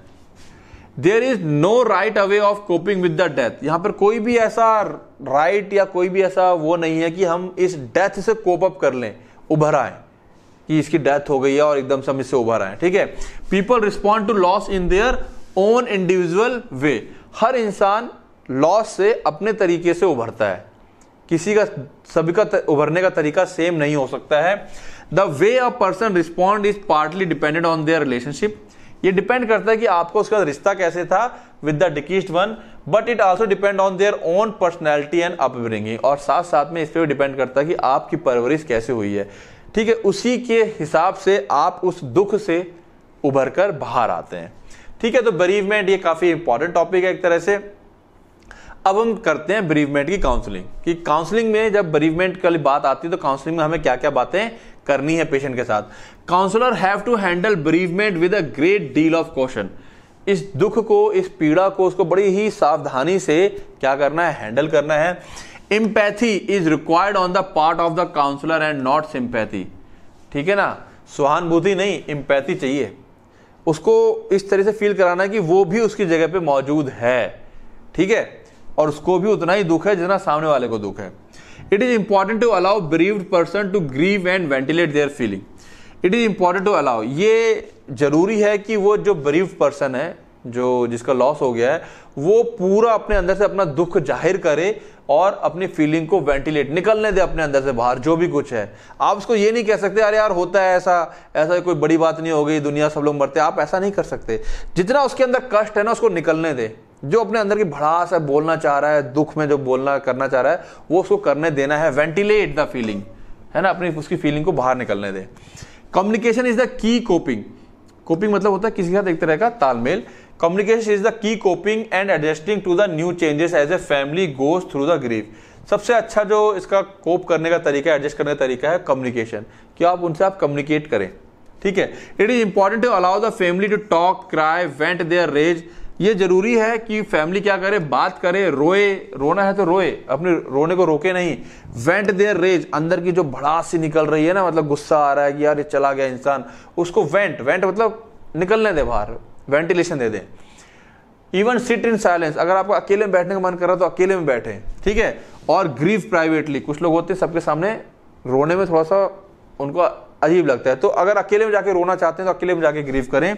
there is no right way of coping with the death यहां पर कोई भी ऐसा राइट right या कोई भी ऐसा वो नहीं है कि हम इस डेथ से कोप अप कर लें उभर आए कि इसकी डेथ हो गई है और एकदम से हम इससे उभर आए ठीक है people respond to loss in their own individual way हर इंसान लॉस से अपने तरीके से उभरता है किसी का सभी का उभरने का तरीका सेम नहीं हो सकता है the way a person respond is partly depended on their relationship ये डिपेंड करता है कि आपको उसका रिश्ता कैसे था with the deceased one but it also depend on their own personality and upbringing और साथ साथ में इस पर भी डिपेंड करता है कि आपकी परवरिश कैसे हुई है ठीक है उसी के हिसाब से आप उस दुख से उभर कर बाहर आते हैं ठीक है तो बरीवमेंट ये काफ़ी इंपॉर्टेंट टॉपिक है एक तरह से अब हम करते हैं बरीवमेंट की काउंसलिंग कि काउंसलिंग में जब बरीवमेंट की बात आती है तो काउंसलिंग में हमें क्या क्या बातें करनी है पेशेंट के साथ counsellor have to handle bereavement with a great deal of caution इस दुख को इस पीड़ा को उसको बड़ी ही सावधानी से क्या करना है हैंडल करना है empathy is required on the part of the counsellor and not sympathy ठीक है ना सुहानुभूति नहीं इम्पैथी चाहिए उसको इस तरह से फील कराना कि वो भी उसकी जगह पे मौजूद है ठीक है और उसको भी उतना ही दुख है जितना सामने वाले को दुख है it is important to allow bereaved person to grieve and ventilate their feeling it is important to allow ये जरूरी है कि वो जो ब्रीव पर्सन है जो जिसका लॉस हो गया है वो पूरा अपने अंदर से अपना दुख जाहिर करे और अपनी फीलिंग को वेंटिलेट निकलने दे अपने अंदर से बाहर जो भी कुछ है आप उसको ये नहीं कह सकते अरे यार होता है ऐसा ऐसा कोई बड़ी बात नहीं हो गई दुनिया सब लोग मरते आप ऐसा नहीं कर सकते जितना उसके अंदर कष्ट है ना उसको निकलने दे जो अपने अंदर की भड़ास है बोलना चाह रहा है दुख में जो बोलना करना चाह रहा है वो उसको करने देना है वेंटिलेट द फीलिंग है ना अपनी उसकी फीलिंग को बाहर निकलने दे communication is the key coping coping मतलब होता है किसी के साथ एक तरह का तालमेल communication is the key coping and adjusting to the new changes as a family goes through the grief सबसे अच्छा जो इसका कोप करने का तरीका है एडजस्ट करने का तरीका है कम्युनिकेशन कि आप उनसे आप कम्युनिकेट करें ठीक है it is important to allow the family to talk cry vent their rage ये जरूरी है कि फैमिली क्या करे बात करे रोए रोना है तो रोए अपने रोने को रोके नहीं वेंट देयर रेज अंदर की जो भड़ास सी निकल रही है ना मतलब गुस्सा आ रहा है कि यार ये चला गया इंसान उसको वेंट वेंट मतलब निकलने दे बाहर वेंटिलेशन दे दें इवन सिट इन साइलेंस अगर आपको अकेले में बैठने का मन कर रहा है तो अकेले में बैठे ठीक है और ग्रीव प्राइवेटली कुछ लोग होते हैं सबके सामने रोने में थोड़ा सा उनको अजीब लगता है तो अगर अकेले में जाके रोना चाहते हैं तो अकेले में जाके ग्रीव करें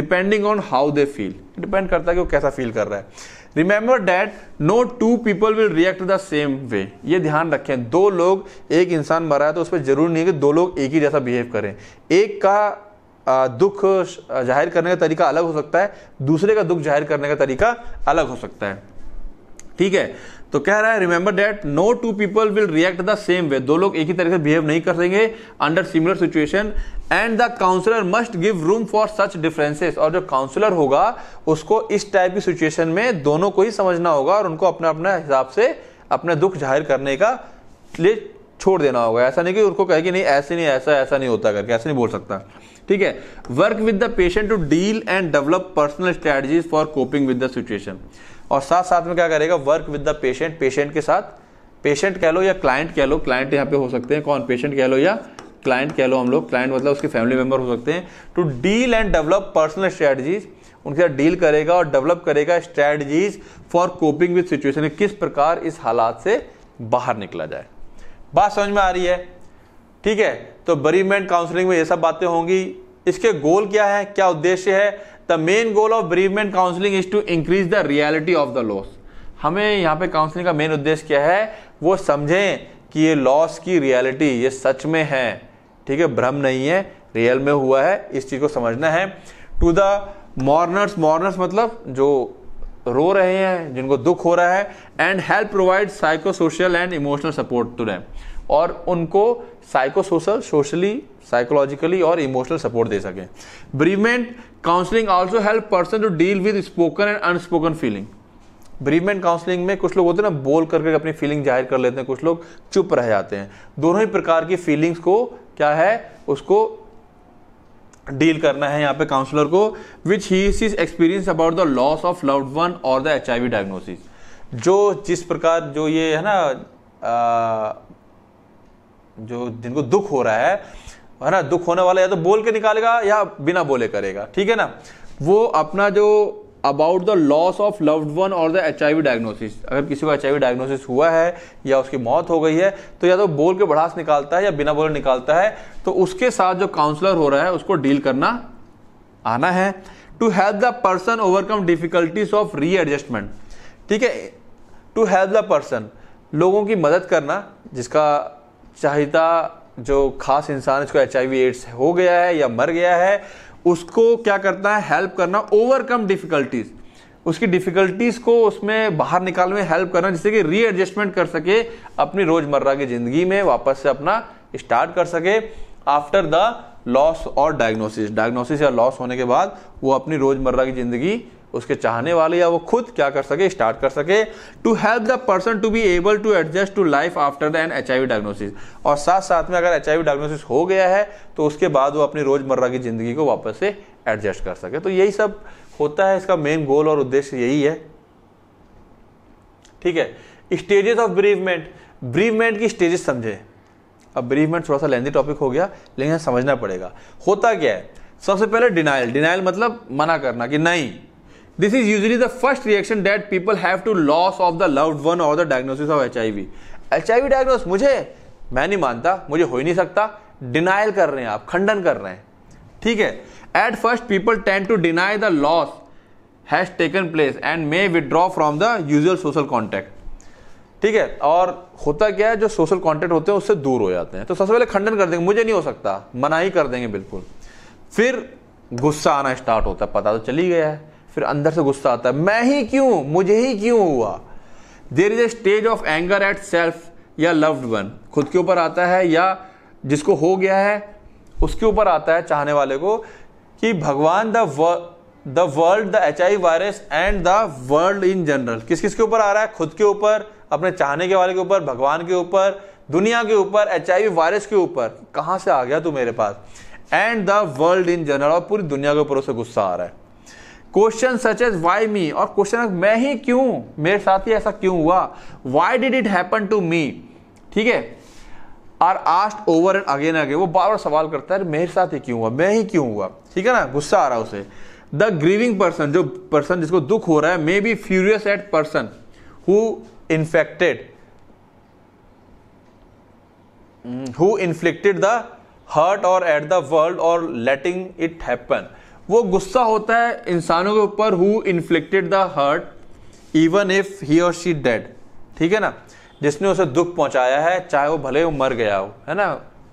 depending on how they feel depend करता है कि वो कैसा फील कर रहा है remember that no two people will react the same way ये ध्यान रखें दो लोग एक इंसान मरा है तो उस पर जरूरी नहीं है कि दो लोग एक ही जैसा बिहेव करें एक का दुख जाहिर करने का तरीका अलग हो सकता है दूसरे का दुख जाहिर करने का तरीका अलग हो सकता है ठीक है तो कह रहा है remember that no two people will react the same way दो लोग एक ही तरीके से बिहेव नहीं कर देंगे under similar situation and the counsellor must give room for such differences और जो काउंसलर होगा उसको इस टाइप की सिचुएशन में दोनों को ही समझना होगा और उनको अपना अपना हिसाब से अपने दुख जाहिर करने का लिए छोड़ देना होगा ऐसा नहीं कि उनको कहे कि नहीं ऐसे नहीं ऐसा ऐसा नहीं होता करके ऐसे नहीं बोल सकता ठीक है work with the patient to deal and develop personal strategies for coping with the situation और साथ साथ में क्या करेगा work with the patient patient के साथ पेशेंट कह लो या क्लाइंट कह लो क्लाइंट यहाँ पे हो सकते हैं कौन पेशेंट कह लो या क्लाइंट कह लो हम लोग क्लाइंट मतलब उसके फैमिली मेम्बर हो सकते हैं to deal and develop personal strategies उनके साथ डील करेगा और डेवलप करेगा strategies for coping with situation किस प्रकार इस हालात से बाहर निकला जाए बात समझ में आ रही है ठीक है तो बरीमेंट काउंसलिंग में ये सब बातें होंगी इसके गोल क्या है क्या उद्देश्य है the main goal of bereavement counselling is to increase the reality of the loss हमें यहाँ पे काउंसलिंग का मेन उद्देश्य क्या है वो समझें कि ये लॉस की रियलिटी ये सच में है ठीक है भ्रम नहीं है रियल में हुआ है इस चीज़ को समझना है टू द मॉर्नर्स मॉर्नर्स मतलब जो रो रहे हैं जिनको दुख हो रहा है and help provide psycho social and emotional support to them और उनको साइको सोशल सोशली साइकोलॉजिकली और इमोशनल सपोर्ट दे सकें bereavement counselling also help person to deal with spoken and unspoken feeling bereavement counselling में कुछ लोग होते हैं ना बोल करके अपनी फीलिंग जाहिर कर लेते हैं कुछ लोग चुप रह जाते हैं दोनों ही प्रकार की फीलिंग्स को क्या है उसको डील करना है यहाँ पे काउंसलर को which he sees experience about the loss of loved one और the H I V diagnosis जो जिस प्रकार जो ये है ना आ, जो जिनको दुख हो रहा है है ना दुख होने वाला या तो बोल के निकालेगा या बिना बोले करेगा ठीक है ना वो अपना जो about the loss of loved one और द एच आई डायग्नोसिस अगर किसी को एच डायग्नोसिस हुआ है या उसकी मौत हो गई है तो या तो बोल के बढ़ास निकालता है या बिना बोले निकालता है तो उसके साथ जो काउंसलर हो रहा है उसको डील करना आना है to help the person overcome difficulties of readjustment ठीक है टू हेल्प द पर्सन लोगों की मदद करना जिसका चाहता जो खास इंसान इसको एच एड्स हो गया है या मर गया है उसको क्या करना है हेल्प करना ओवरकम डिफिकल्टीज उसकी डिफिकल्टीज को उसमें बाहर निकालने में हेल्प करना जिससे कि रीएडजस्टमेंट कर सके अपनी रोजमर्रा की जिंदगी में वापस से अपना स्टार्ट कर सके आफ्टर द लॉस और डायग्नोसिस डायग्नोसिस या लॉस होने के बाद वो अपनी रोजमर्रा की जिंदगी उसके चाहने वाले या वो खुद क्या कर सके स्टार्ट कर सके to help the person to be able to adjust to life after the an H I diagnosis और साथ साथ में अगर एच आई डायग्नोसिस हो गया है तो उसके बाद वो अपनी रोजमर्रा की जिंदगी को वापस से एडजस्ट कर सके तो यही सब होता है इसका मेन गोल और उद्देश्य यही है ठीक है स्टेजेस ऑफ ब्रीवमेंट ब्रीवमेंट की स्टेजेस समझे अब ब्रीवमेंट थोड़ा सा लेंदी टॉपिक हो गया लेकिन समझना पड़ेगा होता क्या है सबसे पहले डिनाइल डिनाइल मतलब मना करना कि नहीं first reaction that people have to loss of the to one और the diagnosis of H I V H I V diagnose मुझे मैं नहीं मानता मुझे हो ही नहीं सकता डिनाइल कर रहे हैं आप खंडन कर रहे हैं ठीक है at first people tend to deny the loss has taken place and may withdraw from the usual social contact ठीक है और होता क्या है जो सोशल कॉन्टैक्ट होते हैं उससे दूर हो जाते हैं तो सबसे पहले खंडन कर देंगे मुझे नहीं हो सकता मना ही कर देंगे बिल्कुल फिर गुस्सा आना स्टार्ट होता है पता तो चली गया है फिर अंदर से गुस्सा आता है मैं ही क्यों मुझे ही क्यों हुआ there is a stage of anger at self या लव्ड वन खुद के ऊपर आता है या जिसको हो गया है उसके ऊपर आता है चाहने वाले को कि भगवान the the world the H I virus and the world in general किस किस के ऊपर आ रहा है खुद के ऊपर अपने चाहने के वाले के ऊपर भगवान के ऊपर दुनिया के ऊपर एच आई वायरस के ऊपर कहाँ से आ गया तू मेरे पास and the world in general और पूरी दुनिया के ऊपर उसे गुस्सा आ रहा है question such as why me और क्वेश्चन मैं ही क्यों मेरे साथ ही ऐसा क्यों हुआ why did it happen to me ठीक है are asked over and again again वो बार बार सवाल करता है मेरे साथ ही क्यों हुआ मैं ही क्यों हुआ ठीक है ना गुस्सा आ रहा है उसे द ग्रीविंग पर्सन जो पर्सन जिसको दुख हो रहा है may be furious at person who infected who inflicted the hurt और एट द वर्ल्ड और लेटिंग इट हैपन वो गुस्सा होता है इंसानों के ऊपर who inflicted the hurt even if he or she dead ठीक है ना जिसने उसे दुख पहुंचाया है चाहे वो भले वो मर गया हो है ना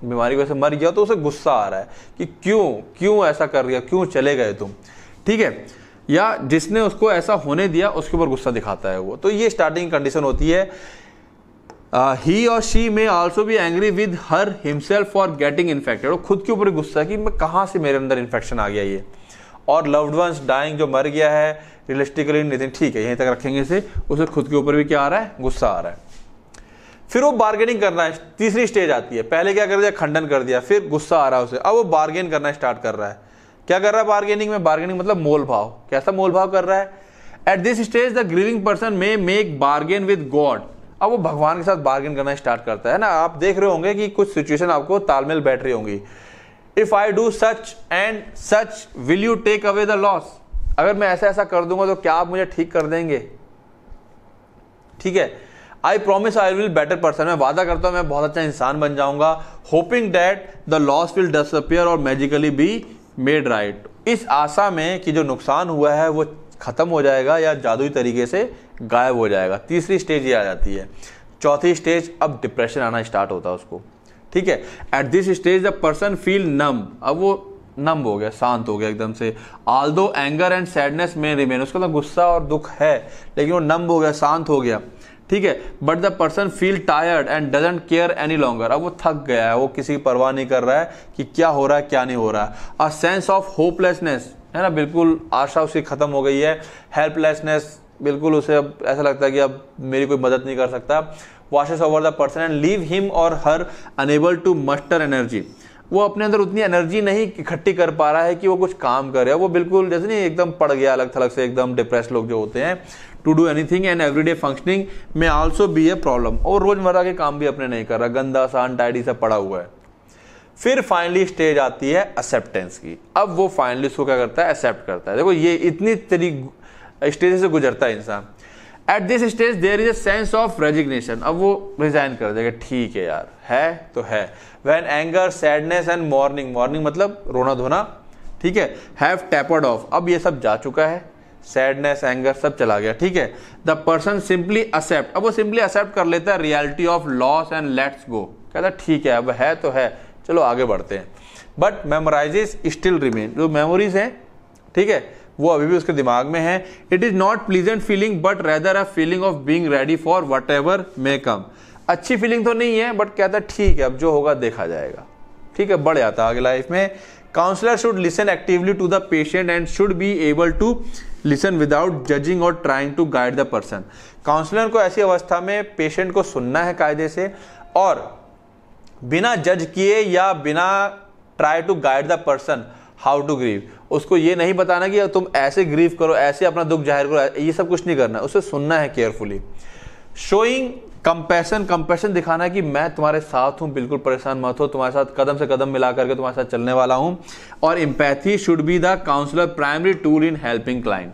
बीमारी वैसे वजह से मर गया तो उसे गुस्सा आ रहा है कि क्यों क्यों ऐसा कर दिया क्यों चले गए तुम ठीक है या जिसने उसको ऐसा होने दिया उसके ऊपर गुस्सा दिखाता है वो तो ये स्टार्टिंग कंडीशन होती है ही or she may also be angry with her himself for getting infected वो खुद के ऊपर गुस्सा है कि मैं कहाँ से मेरे अंदर इन्फेक्शन आ गया ये और लव्ड वंस डाइंग जो मर गया है रियलिस्टिकली नितिन ठीक है यहीं तक रखेंगे इसे उसे खुद के ऊपर भी क्या आ रहा है गुस्सा आ रहा है फिर वो बार्गेनिंग करना है तीसरी स्टेज आती है पहले क्या कर दिया खंडन कर दिया फिर गुस्सा आ रहा है उसे अब वो बार्गेन करना स्टार्ट कर रहा है क्या कर रहा है बार्गेनिंग में बार्गेनिंग मतलब मोल भाव कैसा मोल भाव कर रहा है at this stage the grieving person may make bargain with God अब वो भगवान के साथ बार्गेन करना स्टार्ट करता है ना आप देख रहे होंगे कि कुछ सिचुएशन आपको तालमेल बैठ रही होंगी if I do such and such will you take away the loss अगर मैं ऐसा ऐसा कर दूंगा तो क्या आप मुझे ठीक कर देंगे ठीक है I promise I will better person मैं वादा करता हूं मैं बहुत अच्छा इंसान बन जाऊंगा hoping that the loss will disappear or magically be made right इस आशा में कि जो नुकसान हुआ है वो खत्म हो जाएगा या जादुई तरीके से गायब हो जाएगा तीसरी स्टेज ये आ जाती है चौथी स्टेज अब डिप्रेशन आना स्टार्ट होता है उसको ठीक है at this stage the person feel numb अब वो नम हो गया शांत हो गया एकदम से although anger and sadness may remain उसका तो गुस्सा और दुख है लेकिन वो नम हो गया शांत हो गया ठीक है but the person feel tired and doesn't care any longer अब वो थक गया है वो किसी की परवाह नहीं कर रहा है कि क्या हो रहा है क्या नहीं हो रहा है अ सेंस ऑफ होपलेसनेस है ना बिल्कुल आशा उसकी ख़त्म हो गई है हेल्पलेसनेस बिल्कुल उसे अब ऐसा लगता है कि अब मेरी कोई मदद नहीं कर सकता washes over the person and leave him or her unable to muster energy वो अपने अंदर उतनी एनर्जी नहीं इकट्ठी कर पा रहा है कि वो कुछ काम कर वो बिल्कुल जैसे नहीं एकदम पड़ गया अलग थलग से एकदम डिप्रेस लोग जो होते हैं to do anything and everyday functioning may also be a problem और रोजमर्रा के काम भी अपने नहीं कर रहा गंदा सा अनटाइडी सा पड़ा हुआ है फिर फाइनली स्टेज आती है एक्सेप्टेंस की अब वो फाइनली उसको क्या करता है एक्सेप्ट करता है देखो ये इतनी तरी स्टेज से गुजरता है इंसान at this stage there is a sense of resignation अब वो रिजाइन कर देगा ठीक है यार है तो है when anger sadness and mourning mourning मतलब रोना धोना ठीक है हैव टैपर्ड ऑफ अब ये सब जा चुका है सैडनेस एंगर सब चला गया ठीक है द पर्सन सिंपली एक्सेप्ट अब वो सिंपली एक्सेप्ट कर लेता है reality of loss and let's go कहता है ठीक है अब है तो है चलो आगे बढ़ते हैं बट मेमोराइजेस स्टिल रिमेन जो मेमोरीज हैं ठीक है वो अभी भी उसके दिमाग में है it is not pleasant feeling but rather a feeling of being ready for whatever may come अच्छी फीलिंग तो नहीं है बट कहता है ठीक है अब जो होगा देखा जाएगा ठीक है बढ़ जाता है आगे लाइफ में counsellor should listen actively to the patient and should be able to listen without judging or trying to guide the person counsellor को ऐसी अवस्था में पेशेंट को सुनना है कायदे से और बिना जज किए या बिना try to guide the person how to grieve उसको ये नहीं बताना कि तुम ऐसे ग्रीव करो ऐसे अपना दुख जाहिर करो ये सब कुछ नहीं करना उसे सुनना है केयरफुली शोइंग कंपैशन कंपेशन दिखाना कि मैं तुम्हारे साथ हूँ बिल्कुल परेशान मत हो तुम्हारे साथ कदम से कदम मिला करके तुम्हारे साथ चलने वाला हूँ और empathy should be the counsellor primary tool in helping client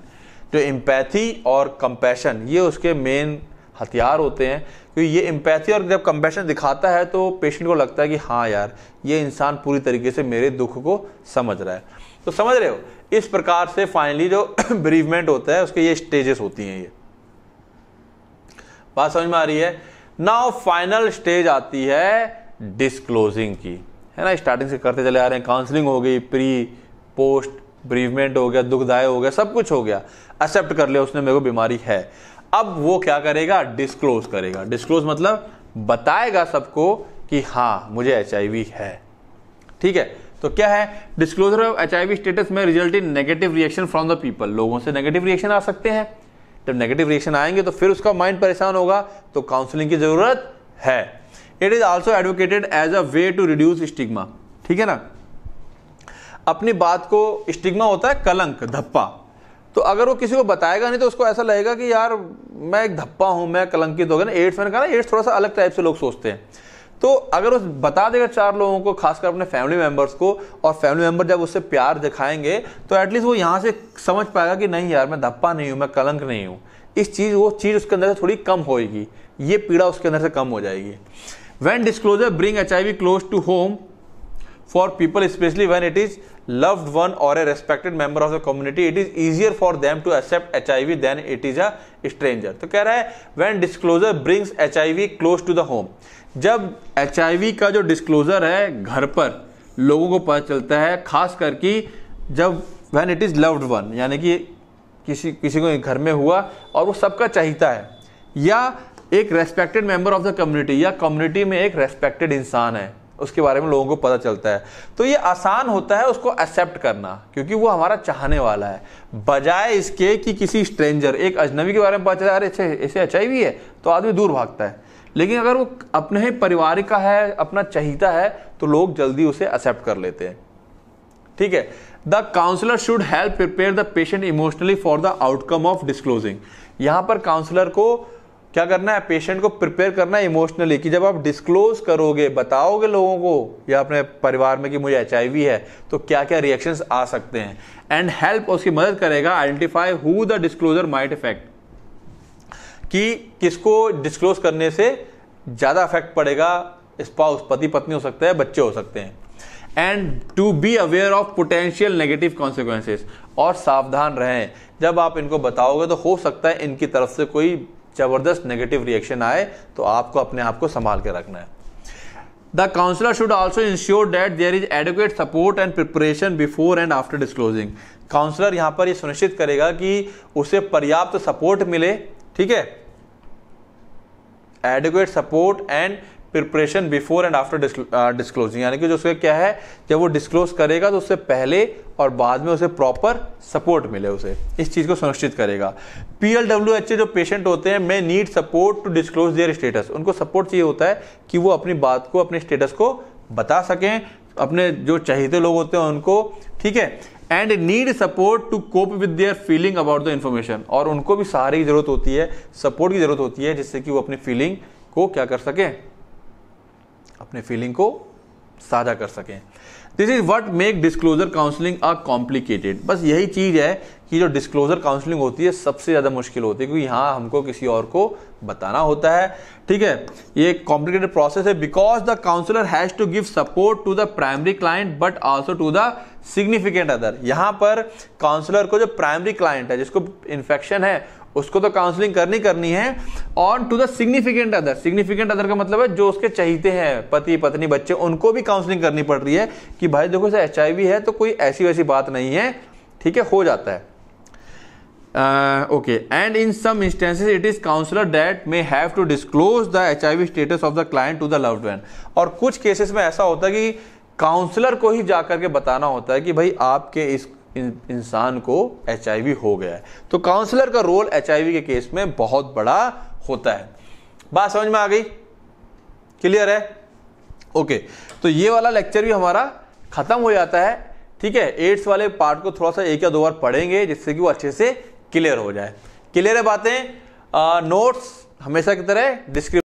तो इम्पैथी और कंपैशन ये उसके मेन हथियार होते हैं क्योंकि ये एम्पैथी और जब कंपेशन दिखाता है तो पेशेंट को लगता है कि हाँ यार ये इंसान पूरी तरीके से मेरे दुख को समझ रहा है तो समझ रहे हो इस प्रकार से फाइनली जो ब्रीवमेंट होता है उसके ये स्टेजेस होती हैं ये बात समझ में आ रही है नाउ फाइनल स्टेज आती है डिस्क्लोजिंग की है ना स्टार्टिंग से करते चले आ रहे हैं काउंसलिंग हो गई प्री पोस्ट ब्रीवमेंट हो गया दुखदाय हो गया सब कुछ हो गया एक्सेप्ट कर लिया उसने मेरे को बीमारी है अब वो क्या करेगा डिस्क्लोज करेगा डिस्क्लोज मतलब बताएगा सबको कि हाँ मुझे एच है ठीक है तो क्या है disclosure of H status may result in negative reaction from the people लोगों से नेगेटिव रिएक्शन आ सकते हैं जब नेगेटिव रिएक्शन आएंगे तो फिर उसका माइंड परेशान होगा तो काउंसलिंग की जरूरत है it is also advocated as a way to reduce stigma ठीक है ना अपनी बात को स्टिग्मा होता है कलंक धप्पा तो अगर वो किसी को बताएगा नहीं तो उसको ऐसा लगेगा कि यार मैं एक धप्पा हूँ मैं कलंकित हो गया ना एड्स मैंने कहा ना एड्स थोड़ा सा अलग टाइप से लोग सोचते हैं तो अगर उस बता देगा चार लोगों को खासकर अपने फैमिली मेंबर्स को और फैमिली मेंबर जब उससे प्यार दिखाएंगे तो एटलीस्ट वो यहाँ से समझ पाएगा कि नहीं यार मैं धप्पा नहीं हूँ मैं कलंक नहीं हूँ इस चीज़ वो चीज़ उसके अंदर से थोड़ी कम होएगी ये पीड़ा उसके अंदर से कम हो जाएगी when disclosure bring H I V close to home for people specially when it is loved one or a respected member of the community it is easier for them to accept hiv than it is a stranger तो कह रहा है when disclosure brings hiv close to the home जब hiv का जो disclosure है घर पर लोगों को पता चलता है खास करके जब when it is loved one यानी कि किसी किसी को घर में हुआ और वो सबका चाहता है या एक respected member of the community या कम्युनिटी में एक रेस्पेक्टेड इंसान है उसके बारे में लोगों को पता चलता है तो ये आसान होता है उसको एक्सेप्ट करना क्योंकि वो हमारा चाहने वाला है बजाय इसके कि किसी स्ट्रेंजर एक अजनबी के बारे में पता चला अरे अच्छा ऐसे अच्छा भी है तो आदमी दूर भागता है लेकिन अगर वो अपने ही परिवार का है अपना चहिता है तो लोग जल्दी उसे एक्सेप्ट कर लेते हैं ठीक है the counsellor should help prepare the patient emotionally for the outcome of disclosing यहां पर काउंसलर को क्या करना है पेशेंट को प्रिपेयर करना है इमोशनली कि जब आप डिस्क्लोज करोगे बताओगे लोगों को या अपने परिवार में कि मुझे एच है तो क्या क्या रिएक्शन आ सकते हैं एंड हेल्प उसकी मदद करेगा identify who the disclosure might affect कि किसको डिस्क्लोज करने से ज़्यादा इफेक्ट पड़ेगा स्पाउस पति पत्नी हो सकता है बच्चे हो सकते हैं and to be aware of potential negative consequences और सावधान रहें जब आप इनको बताओगे तो हो सकता है इनकी तरफ से कोई जबरदस्त नेगेटिव रिएक्शन आए तो आपको अपने आप को संभाल के रखना है the counsellor should also ensure that there is adequate support and preparation before and after disclosing counsellor यहां पर यह सुनिश्चित करेगा कि उसे पर्याप्त सपोर्ट मिले ठीक है adequate support and preparation before and after disclosing यानी कि जो उसके क्या है जब वो डिस्क्लोज करेगा तो उससे पहले और बाद में उसे प्रॉपर सपोर्ट मिले उसे इस चीज़ को सुनिश्चित करेगा P L W H A जो पेशेंट होते हैं may need support to disclose their status उनको सपोर्ट चाहिए होता है कि वो अपनी बात को अपने स्टेटस को बता सकें अपने जो चाहिए लोग होते हैं उनको ठीक है and need support to cope with their feeling about the information और उनको भी सहारे की जरूरत होती है सपोर्ट की जरूरत होती है जिससे कि वो अपनी फीलिंग को क्या कर सकें अपने फीलिंग को साझा कर सकें this is what make disclosure counselling a complicated बस यही चीज़ है कि जो डिस्क्लोजर काउंसलिंग होती है सबसे ज़्यादा मुश्किल होती है क्योंकि यहां हमको किसी और को बताना होता है ठीक है ये कॉम्प्लिकेटेड प्रोसेस है because the counsellor has to give support to the primary client but also to the significant other यहां पर काउंसलर को जो प्राइमरी क्लाइंट है जिसको इन्फेक्शन है उसको तो काउंसलिंग करनी करनी है on to the significant other significant other का मतलब है जो उसके चाहते हैं पति पत्नी बच्चे उनको भी काउंसलिंग करनी पड़ रही है कि भाई देखो एच आई है तो कोई ऐसी वैसी बात नहीं है ठीक है हो जाता है okay and in some instances it is counsellor that may have to disclose the H I V status of the client to the loved one और कुछ केसेस में ऐसा होता है कि काउंसलर को ही जाकर के बताना होता है कि भाई आपके इस इंसान को एच हो गया है तो काउंसलर का रोल एच के केस में बहुत बड़ा होता है बात समझ में आ गई क्लियर है ओके तो ये वाला लेक्चर भी हमारा ख़त्म हो जाता है ठीक है एड्स वाले पार्ट को थोड़ा सा एक या दो बार पढ़ेंगे जिससे कि वो अच्छे से क्लियर हो जाए क्लियर है बातें नोट्स हमेशा की तरह डिस्क्रिप